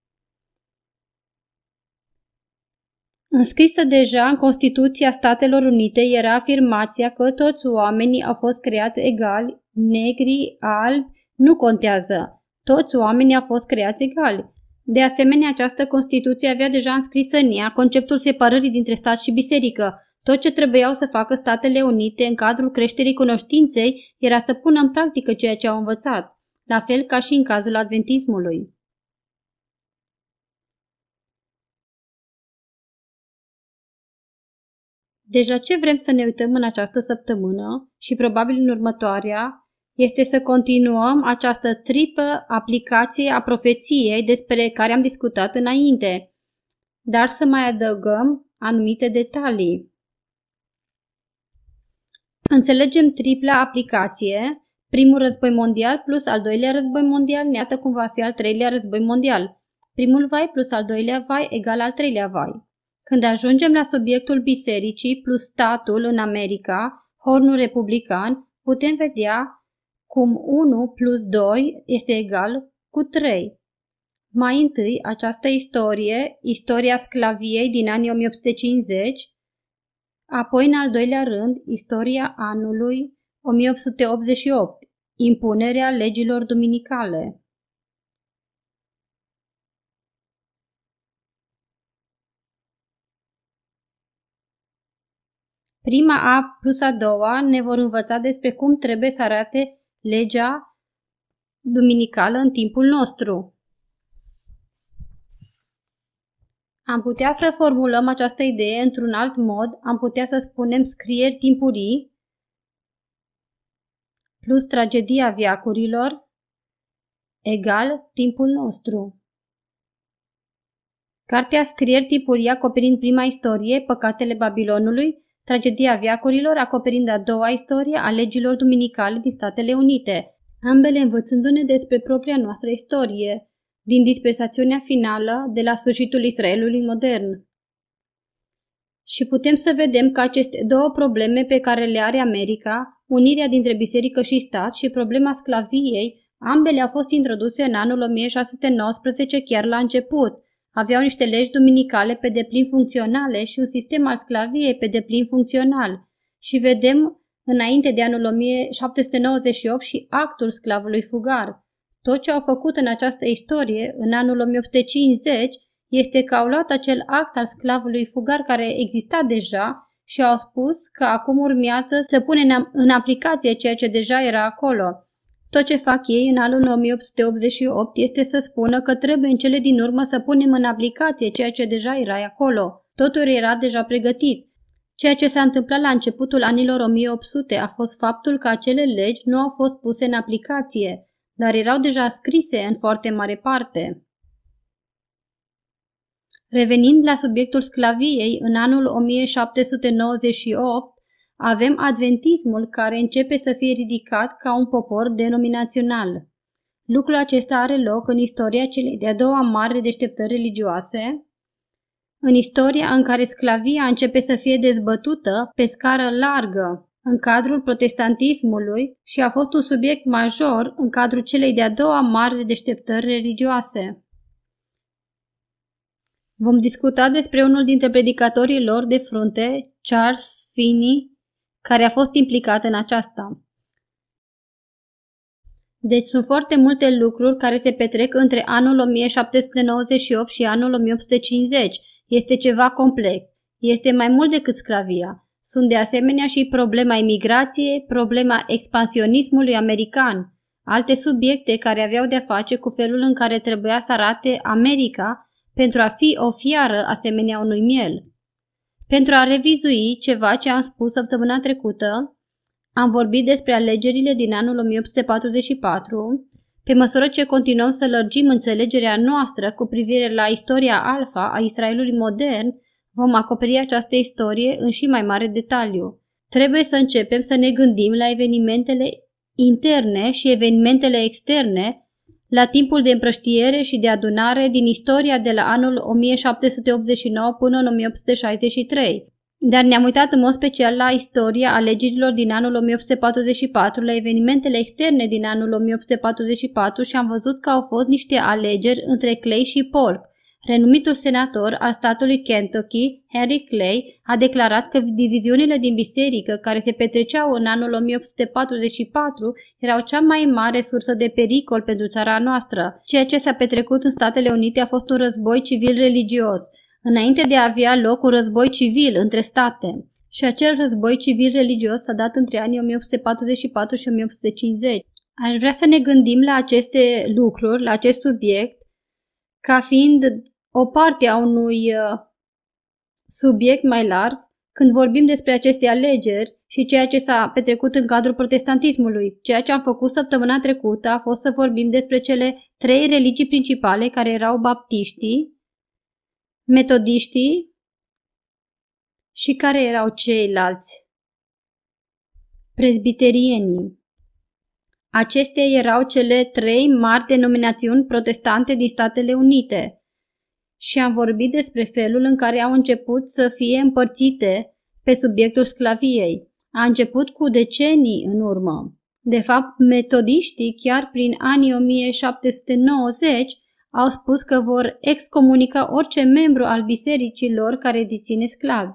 Înscrisă deja în Constituția Statelor Unite era afirmația că toți oamenii au fost creați egali negri, albi, nu contează. Toți oamenii au fost creați egali. De asemenea, această Constituție avea deja înscrisă în ea conceptul separării dintre stat și biserică. Tot ce trebuiau să facă Statele Unite în cadrul creșterii cunoștinței era să pună în practică ceea ce au învățat, la fel ca și în cazul adventismului. Deja ce vrem să ne uităm în această săptămână și probabil în următoarea este să continuăm această triplă aplicație a profeției despre care am discutat înainte, dar să mai adăugăm anumite detalii. Înțelegem tripla aplicație, primul război mondial plus al doilea război mondial, iată cum va fi al treilea război mondial. Primul vai plus al doilea vai egal al treilea vai. Când ajungem la subiectul bisericii plus statul în America, hornul republican, putem vedea cum 1 plus 2 este egal cu 3. Mai întâi, această istorie, istoria sclaviei din anii 1850, apoi în al doilea rând, istoria anului 1888, impunerea legilor duminicale. Prima A plus a doua ne vor învăța despre cum trebuie să arate legea duminicală în timpul nostru. Am putea să formulăm această idee într-un alt mod, am putea să spunem scrieri timpurii plus tragedia viacurilor egal timpul nostru. Cartea Scrieri timpurii acoperind prima istorie, Păcatele Babilonului, Tragedia viacurilor, acoperind a doua istorie a legilor duminicale din Statele Unite, ambele învățându-ne despre propria noastră istorie, din dispensațiunea finală de la sfârșitul Israelului modern. Și putem să vedem că aceste două probleme pe care le are America, unirea dintre biserică și stat și problema sclaviei, ambele au fost introduse în anul 1619 chiar la început – aveau niște legi duminicale pe deplin funcționale și un sistem al sclaviei pe deplin funcțional. Și vedem înainte de anul 1798 și actul sclavului fugar. Tot ce au făcut în această istorie, în anul 1850, este că au luat acel act al sclavului fugar care exista deja și au spus că acum urmează să pune în aplicație ceea ce deja era acolo. Tot ce fac ei în anul 1888 este să spună că trebuie în cele din urmă să punem în aplicație ceea ce deja era acolo. Totul era deja pregătit. Ceea ce s-a întâmplat la începutul anilor 1800 a fost faptul că acele legi nu au fost puse în aplicație, dar erau deja scrise în foarte mare parte. Revenind la subiectul sclaviei, în anul 1798, avem adventismul care începe să fie ridicat ca un popor denominațional. Lucrul acesta are loc în istoria celei de-a doua mare deșteptări religioase, în istoria în care sclavia începe să fie dezbătută pe scară largă în cadrul protestantismului și a fost un subiect major în cadrul celei de-a doua mare deșteptări religioase. Vom discuta despre unul dintre predicatorii lor de frunte, Charles Finney, care a fost implicat în aceasta. Deci sunt foarte multe lucruri care se petrec între anul 1798 și anul 1850. Este ceva complex. Este mai mult decât sclavia. Sunt de asemenea și problema imigrației, problema expansionismului american, alte subiecte care aveau de-a face cu felul în care trebuia să arate America pentru a fi o fiară asemenea unui miel. Pentru a revizui ceva ce am spus săptămâna trecută, am vorbit despre alegerile din anul 1844, pe măsură ce continuăm să lărgim înțelegerea noastră cu privire la istoria alfa a Israelului modern, vom acoperi această istorie în și mai mare detaliu. Trebuie să începem să ne gândim la evenimentele interne și evenimentele externe la timpul de împrăștiere și de adunare din istoria de la anul 1789 până în 1863, dar ne-am uitat în mod special la istoria alegerilor din anul 1844, la evenimentele externe din anul 1844 și am văzut că au fost niște alegeri între Clay și Polk. Renumitul senator al statului Kentucky, Henry Clay, a declarat că diviziunile din biserică care se petreceau în anul 1844 erau cea mai mare sursă de pericol pentru țara noastră. Ceea ce s-a petrecut în Statele Unite a fost un război civil-religios, înainte de a avea loc un război civil între state. Și acel război civil-religios s-a dat între anii 1844 și 1850. Aș vrea să ne gândim la aceste lucruri, la acest subiect, ca fiind o parte a unui uh, subiect mai larg, când vorbim despre aceste alegeri și ceea ce s-a petrecut în cadrul protestantismului. Ceea ce am făcut săptămâna trecută a fost să vorbim despre cele trei religii principale care erau baptiștii, metodiștii și care erau ceilalți? Prezbiterienii. Acestea erau cele trei mari denominațiuni protestante din Statele Unite și am vorbit despre felul în care au început să fie împărțite pe subiectul sclaviei. A început cu decenii în urmă. De fapt, metodiștii, chiar prin anii 1790, au spus că vor excomunica orice membru al bisericilor care deține sclavi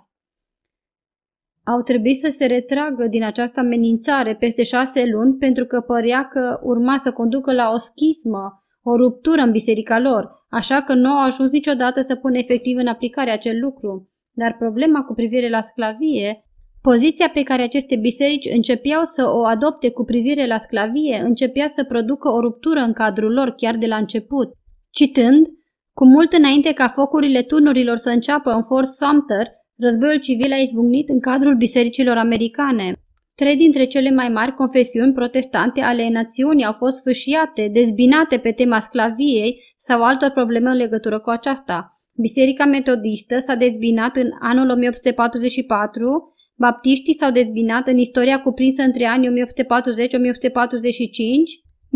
au trebuit să se retragă din această amenințare peste șase luni pentru că părea că urma să conducă la o schismă, o ruptură în biserica lor, așa că nu au ajuns niciodată să pună efectiv în aplicare acel lucru. Dar problema cu privire la sclavie, poziția pe care aceste biserici începeau să o adopte cu privire la sclavie, începea să producă o ruptură în cadrul lor chiar de la început. Citând, cu mult înainte ca focurile tunurilor să înceapă în Fort Sumter, Războiul civil a izbucnit în cadrul bisericilor americane. Trei dintre cele mai mari confesiuni protestante ale națiunii au fost sfâșiate, dezbinate pe tema sclaviei sau altor probleme în legătură cu aceasta. Biserica metodistă s-a dezbinat în anul 1844, baptiștii s-au dezbinat în istoria cuprinsă între anii 1840-1845,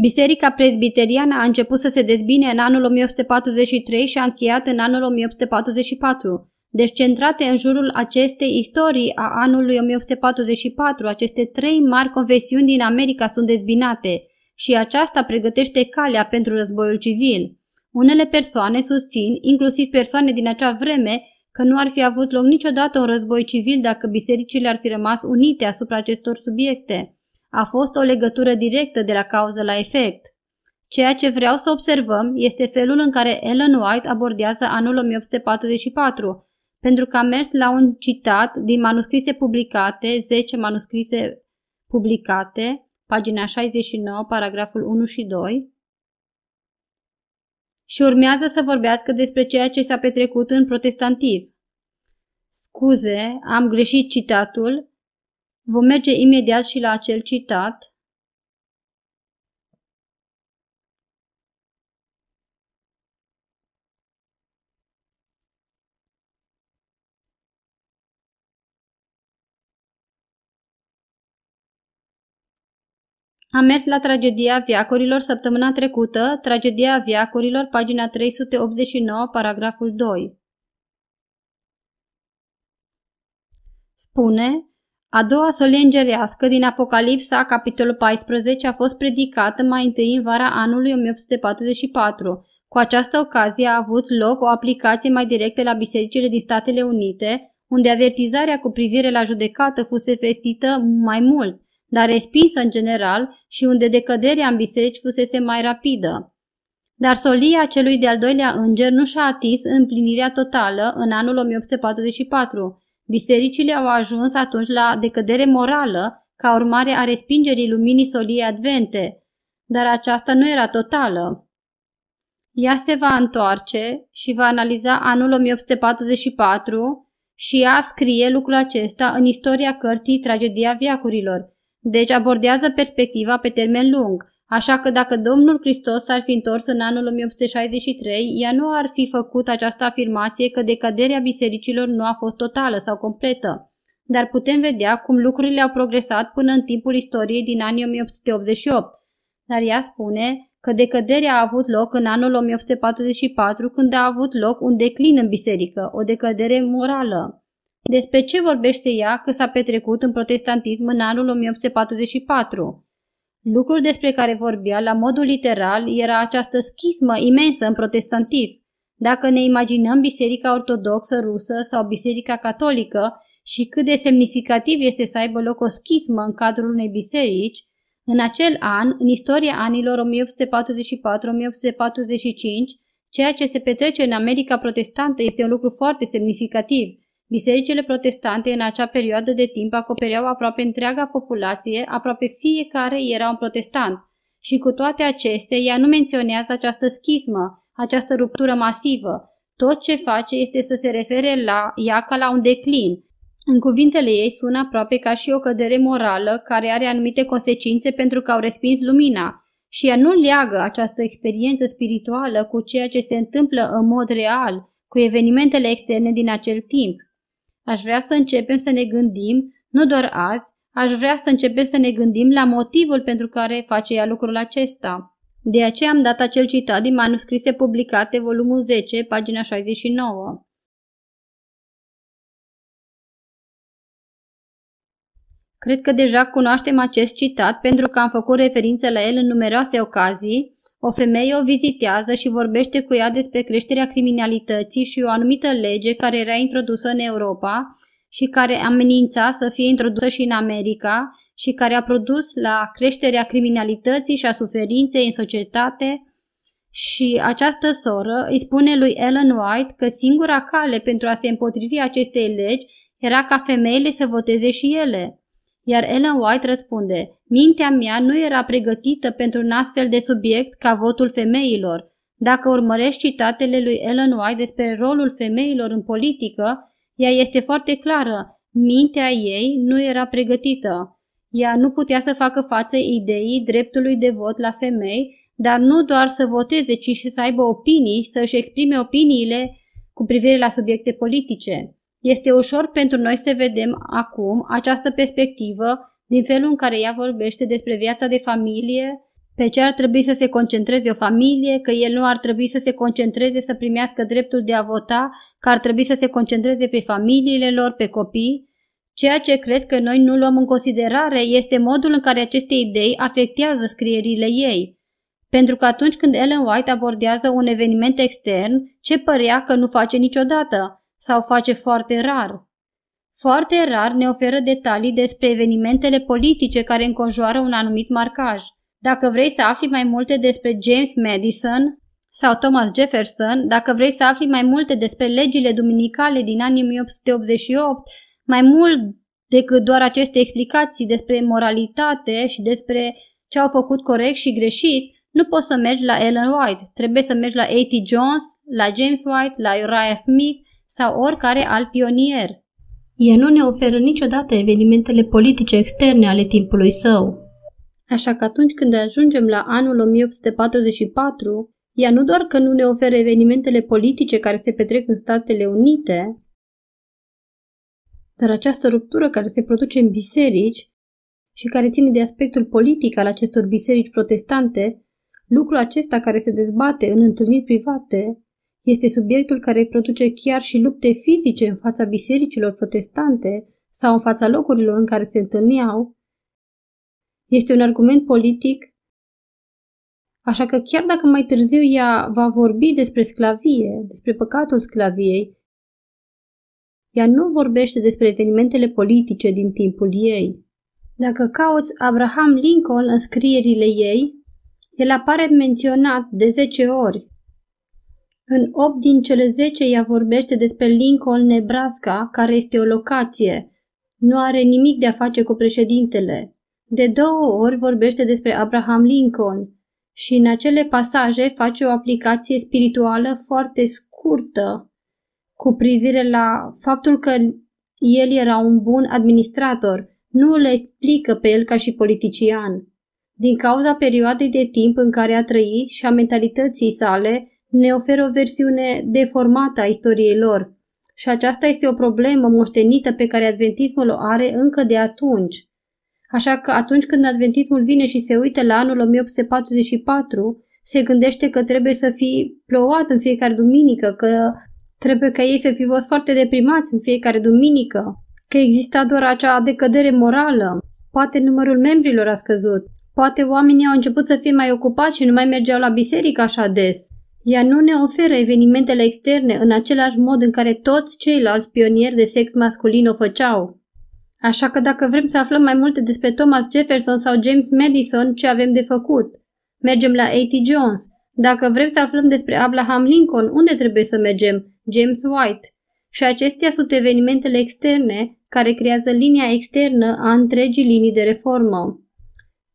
Biserica presbiteriană a început să se dezbine în anul 1843 și a încheiat în anul 1844 deci centrate în jurul acestei istorii a anului 1844, aceste trei mari confesiuni din America sunt dezbinate și aceasta pregătește calea pentru războiul civil. Unele persoane susțin, inclusiv persoane din acea vreme, că nu ar fi avut loc niciodată un război civil dacă bisericile ar fi rămas unite asupra acestor subiecte. A fost o legătură directă de la cauză la efect. Ceea ce vreau să observăm este felul în care Ellen White abordează anul 1844, pentru că am mers la un citat din manuscrise publicate, 10 manuscrise publicate, pagina 69, paragraful 1 și 2, și urmează să vorbească despre ceea ce s-a petrecut în protestantism. Scuze, am greșit citatul. Vom merge imediat și la acel citat. Am mers la tragedia viacurilor săptămâna trecută, tragedia viacurilor, pagina 389, paragraful 2. Spune, a doua solengerească din Apocalipsa, capitolul 14, a fost predicată mai întâi în vara anului 1844. Cu această ocazie a avut loc o aplicație mai directă la bisericile din Statele Unite, unde avertizarea cu privire la judecată fusese vestită mai mult – dar respinsă în general și unde decăderea în biserici fusese mai rapidă. Dar solia celui de-al doilea înger nu și-a atins împlinirea totală în anul 1844. Bisericile au ajuns atunci la decădere morală ca urmare a respingerii luminii soliei advente, dar aceasta nu era totală. Ea se va întoarce și va analiza anul 1844 și ea scrie lucrul acesta în istoria cărții Tragedia Viacurilor, deci abordează perspectiva pe termen lung, așa că dacă Domnul Hristos s-ar fi întors în anul 1863, ea nu ar fi făcut această afirmație că decăderea bisericilor nu a fost totală sau completă. Dar putem vedea cum lucrurile au progresat până în timpul istoriei din anii 1888. Dar ea spune că decăderea a avut loc în anul 1844 când a avut loc un declin în biserică, o decădere morală. Despre ce vorbește ea că s-a petrecut în protestantism în anul 1844? Lucrul despre care vorbea la modul literal era această schismă imensă în protestantism. Dacă ne imaginăm Biserica Ortodoxă Rusă sau Biserica Catolică și cât de semnificativ este să aibă loc o schismă în cadrul unei biserici, în acel an, în istoria anilor 1844-1845, ceea ce se petrece în America protestantă este un lucru foarte semnificativ – Bisericile protestante în acea perioadă de timp acopereau aproape întreaga populație, aproape fiecare era un protestant. Și cu toate acestea, ea nu menționează această schismă, această ruptură masivă. Tot ce face este să se refere la ea ca la un declin. În cuvintele ei sună aproape ca și o cădere morală care are anumite consecințe pentru că au respins lumina. Și ea nu leagă această experiență spirituală cu ceea ce se întâmplă în mod real, cu evenimentele externe din acel timp. Aș vrea să începem să ne gândim, nu doar azi, aș vrea să începem să ne gândim la motivul pentru care face ea lucrul acesta. De aceea am dat acel citat din manuscrise publicate, volumul 10, pagina 69. Cred că deja cunoaștem acest citat pentru că am făcut referință la el în numeroase ocazii, o femeie o vizitează și vorbește cu ea despre creșterea criminalității și o anumită lege care era introdusă în Europa și care amenința să fie introdusă și în America și care a produs la creșterea criminalității și a suferinței în societate și această soră îi spune lui Ellen White că singura cale pentru a se împotrivi acestei legi era ca femeile să voteze și ele. Iar Ellen White răspunde, Mintea mea nu era pregătită pentru un astfel de subiect ca votul femeilor. Dacă urmărești citatele lui Ellen White despre rolul femeilor în politică, ea este foarte clară. Mintea ei nu era pregătită. Ea nu putea să facă față ideii dreptului de vot la femei, dar nu doar să voteze, ci și să aibă opinii, să-și exprime opiniile cu privire la subiecte politice. Este ușor pentru noi să vedem acum această perspectivă din felul în care ea vorbește despre viața de familie, pe ce ar trebui să se concentreze o familie, că el nu ar trebui să se concentreze să primească dreptul de a vota, că ar trebui să se concentreze pe familiile lor, pe copii. Ceea ce cred că noi nu luăm în considerare este modul în care aceste idei afectează scrierile ei. Pentru că atunci când Ellen White abordează un eveniment extern, ce părea că nu face niciodată sau face foarte rar, foarte rar ne oferă detalii despre evenimentele politice care înconjoară un anumit marcaj. Dacă vrei să afli mai multe despre James Madison sau Thomas Jefferson, dacă vrei să afli mai multe despre legile duminicale din anii 1888, mai mult decât doar aceste explicații despre moralitate și despre ce au făcut corect și greșit, nu poți să mergi la Ellen White. Trebuie să mergi la A.T. Jones, la James White, la Uriah Smith sau oricare alt pionier. El nu ne oferă niciodată evenimentele politice externe ale timpului său. Așa că atunci când ajungem la anul 1844, ea nu doar că nu ne oferă evenimentele politice care se petrec în Statele Unite, dar această ruptură care se produce în biserici și care ține de aspectul politic al acestor biserici protestante, lucrul acesta care se dezbate în întâlniri private, este subiectul care produce chiar și lupte fizice în fața bisericilor protestante sau în fața locurilor în care se întâlneau, este un argument politic, așa că chiar dacă mai târziu ea va vorbi despre sclavie, despre păcatul sclaviei, ea nu vorbește despre evenimentele politice din timpul ei. Dacă cauți Abraham Lincoln în scrierile ei, el apare menționat de 10 ori, în 8 din cele 10 ea vorbește despre Lincoln, Nebraska, care este o locație. Nu are nimic de a face cu președintele. De două ori vorbește despre Abraham Lincoln și în acele pasaje face o aplicație spirituală foarte scurtă cu privire la faptul că el era un bun administrator, nu le explică pe el ca și politician. Din cauza perioadei de timp în care a trăit și a mentalității sale, ne oferă o versiune deformată a istoriei lor și aceasta este o problemă moștenită pe care adventismul o are încă de atunci. Așa că atunci când adventismul vine și se uită la anul 1844, se gândește că trebuie să fi plouat în fiecare duminică, că trebuie ca ei să fi fost foarte deprimați în fiecare duminică, că exista doar acea decădere morală, poate numărul membrilor a scăzut, poate oamenii au început să fie mai ocupați și nu mai mergeau la biserică așa des. Ea nu ne oferă evenimentele externe în același mod în care toți ceilalți pionieri de sex masculin o făceau. Așa că dacă vrem să aflăm mai multe despre Thomas Jefferson sau James Madison, ce avem de făcut? Mergem la A.T. Jones. Dacă vrem să aflăm despre Abraham Lincoln, unde trebuie să mergem? James White. Și acestea sunt evenimentele externe care creează linia externă a întregii linii de reformă.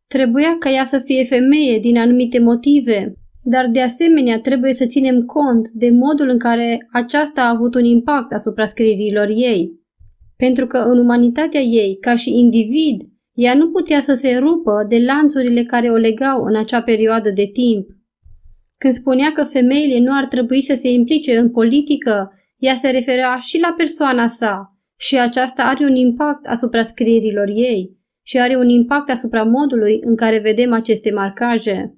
Trebuia ca ea să fie femeie din anumite motive, dar de asemenea trebuie să ținem cont de modul în care aceasta a avut un impact asupra scrierilor ei. Pentru că în umanitatea ei, ca și individ, ea nu putea să se rupă de lanțurile care o legau în acea perioadă de timp. Când spunea că femeile nu ar trebui să se implice în politică, ea se referea și la persoana sa și aceasta are un impact asupra scrierilor ei și are un impact asupra modului în care vedem aceste marcaje.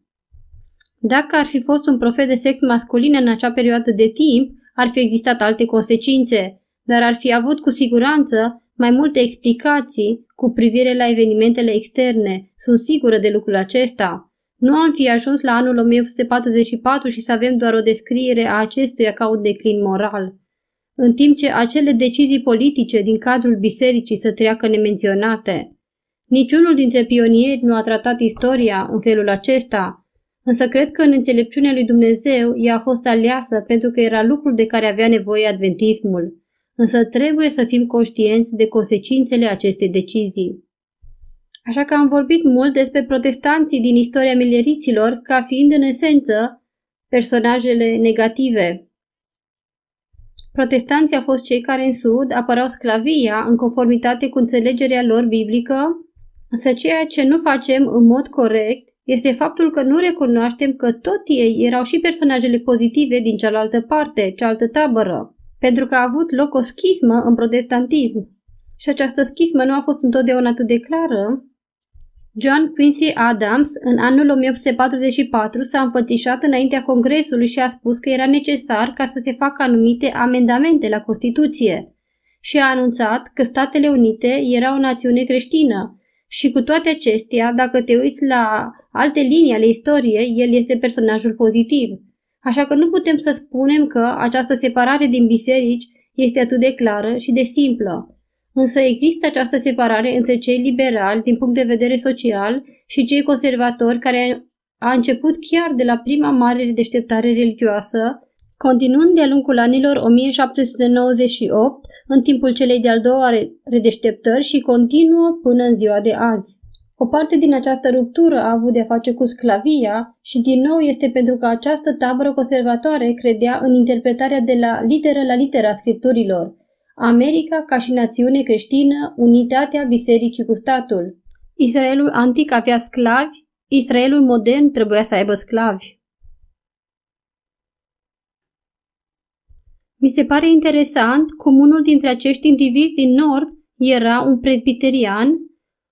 Dacă ar fi fost un profet de sex masculin în acea perioadă de timp, ar fi existat alte consecințe, dar ar fi avut cu siguranță mai multe explicații cu privire la evenimentele externe. Sunt sigură de lucrul acesta. Nu am fi ajuns la anul 1844 și să avem doar o descriere a acestuia ca un declin moral. În timp ce acele decizii politice din cadrul bisericii să treacă nemenționate. Niciunul dintre pionieri nu a tratat istoria în felul acesta, Însă cred că în înțelepciunea lui Dumnezeu ea a fost aleasă pentru că era lucrul de care avea nevoie adventismul. Însă trebuie să fim conștienți de consecințele acestei decizii. Așa că am vorbit mult despre protestanții din istoria mileriților ca fiind în esență personajele negative. Protestanții au fost cei care în Sud apărau sclavia în conformitate cu înțelegerea lor biblică, însă ceea ce nu facem în mod corect este faptul că nu recunoaștem că tot ei erau și personajele pozitive din cealaltă parte, cealaltă tabără, pentru că a avut loc o schismă în protestantism. Și această schismă nu a fost întotdeauna atât de clară. John Quincy Adams, în anul 1844, s-a înfățișat înaintea Congresului și a spus că era necesar ca să se facă anumite amendamente la Constituție și a anunțat că Statele Unite era o națiune creștină și cu toate acestea, dacă te uiți la alte linii ale istoriei, el este personajul pozitiv. Așa că nu putem să spunem că această separare din biserici este atât de clară și de simplă. Însă există această separare între cei liberali din punct de vedere social și cei conservatori care a început chiar de la prima mare deșteptare religioasă Continuând de-a lungul anilor 1798, în timpul celei de-al doua redeșteptări și continuă până în ziua de azi. O parte din această ruptură a avut de face cu sclavia și din nou este pentru că această tabără conservatoare credea în interpretarea de la literă la literă a scripturilor. America ca și națiune creștină, unitatea bisericii cu statul. Israelul antic avea sclavi, Israelul modern trebuia să aibă sclavi. Mi se pare interesant cum unul dintre acești indivizi din nord era un presbiterian,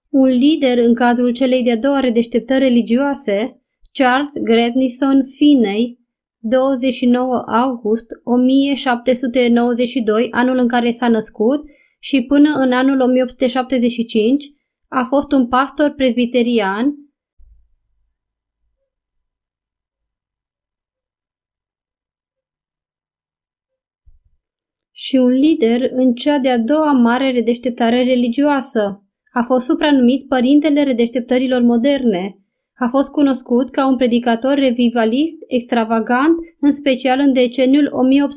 un lider în cadrul celei de-a doua redeșteptări religioase, Charles Grednison Finney, 29 august 1792, anul în care s-a născut, și până în anul 1875 a fost un pastor presbiterian și un lider în cea de-a doua mare redeșteptare religioasă. A fost supranumit Părintele Redeșteptărilor Moderne. A fost cunoscut ca un predicator revivalist, extravagant, în special în deceniul 1825-1835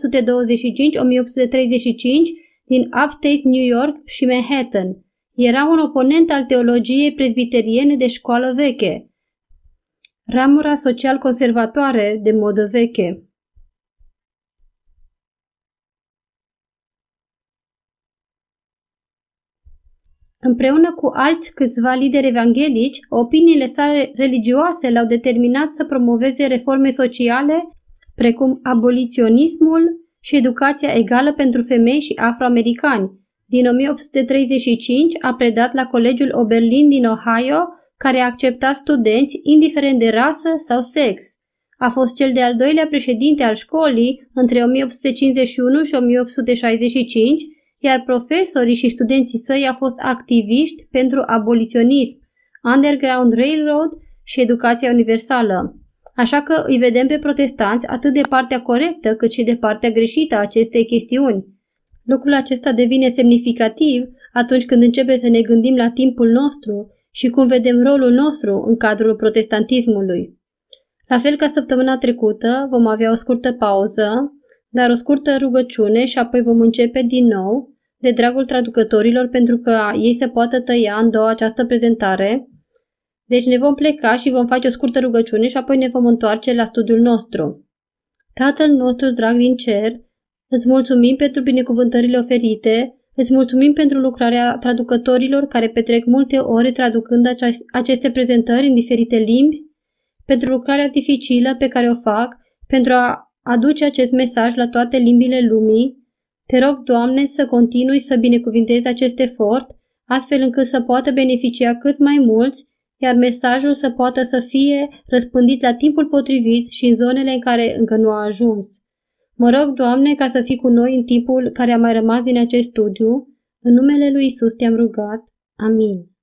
din upstate New York și Manhattan. Era un oponent al teologiei prezbiteriene de școală veche, ramura social-conservatoare de modă veche. Împreună cu alți câțiva lideri evanghelici, opiniile sale religioase l-au determinat să promoveze reforme sociale, precum aboliționismul și educația egală pentru femei și afroamericani. Din 1835 a predat la Colegiul Oberlin din Ohio, care accepta studenți indiferent de rasă sau sex. A fost cel de-al doilea președinte al școlii între 1851 și 1865 iar profesorii și studenții săi au fost activiști pentru aboliționism, Underground Railroad și educația universală. Așa că îi vedem pe protestanți atât de partea corectă cât și de partea greșită a acestei chestiuni. Lucrul acesta devine semnificativ atunci când începe să ne gândim la timpul nostru și cum vedem rolul nostru în cadrul protestantismului. La fel ca săptămâna trecută, vom avea o scurtă pauză, dar o scurtă rugăciune și apoi vom începe din nou de dragul traducătorilor pentru că ei se poată tăia în două această prezentare. Deci ne vom pleca și vom face o scurtă rugăciune și apoi ne vom întoarce la studiul nostru. Tatăl nostru drag din cer, îți mulțumim pentru binecuvântările oferite, îți mulțumim pentru lucrarea traducătorilor care petrec multe ore traducând aceste prezentări în diferite limbi, pentru lucrarea dificilă pe care o fac, pentru a aduce acest mesaj la toate limbile lumii, te rog, Doamne, să continui să binecuvintezi acest efort, astfel încât să poată beneficia cât mai mulți, iar mesajul să poată să fie răspândit la timpul potrivit și în zonele în care încă nu a ajuns. Mă rog, Doamne, ca să fii cu noi în timpul care a mai rămas din acest studiu, în numele lui Isus te-am rugat. Amin.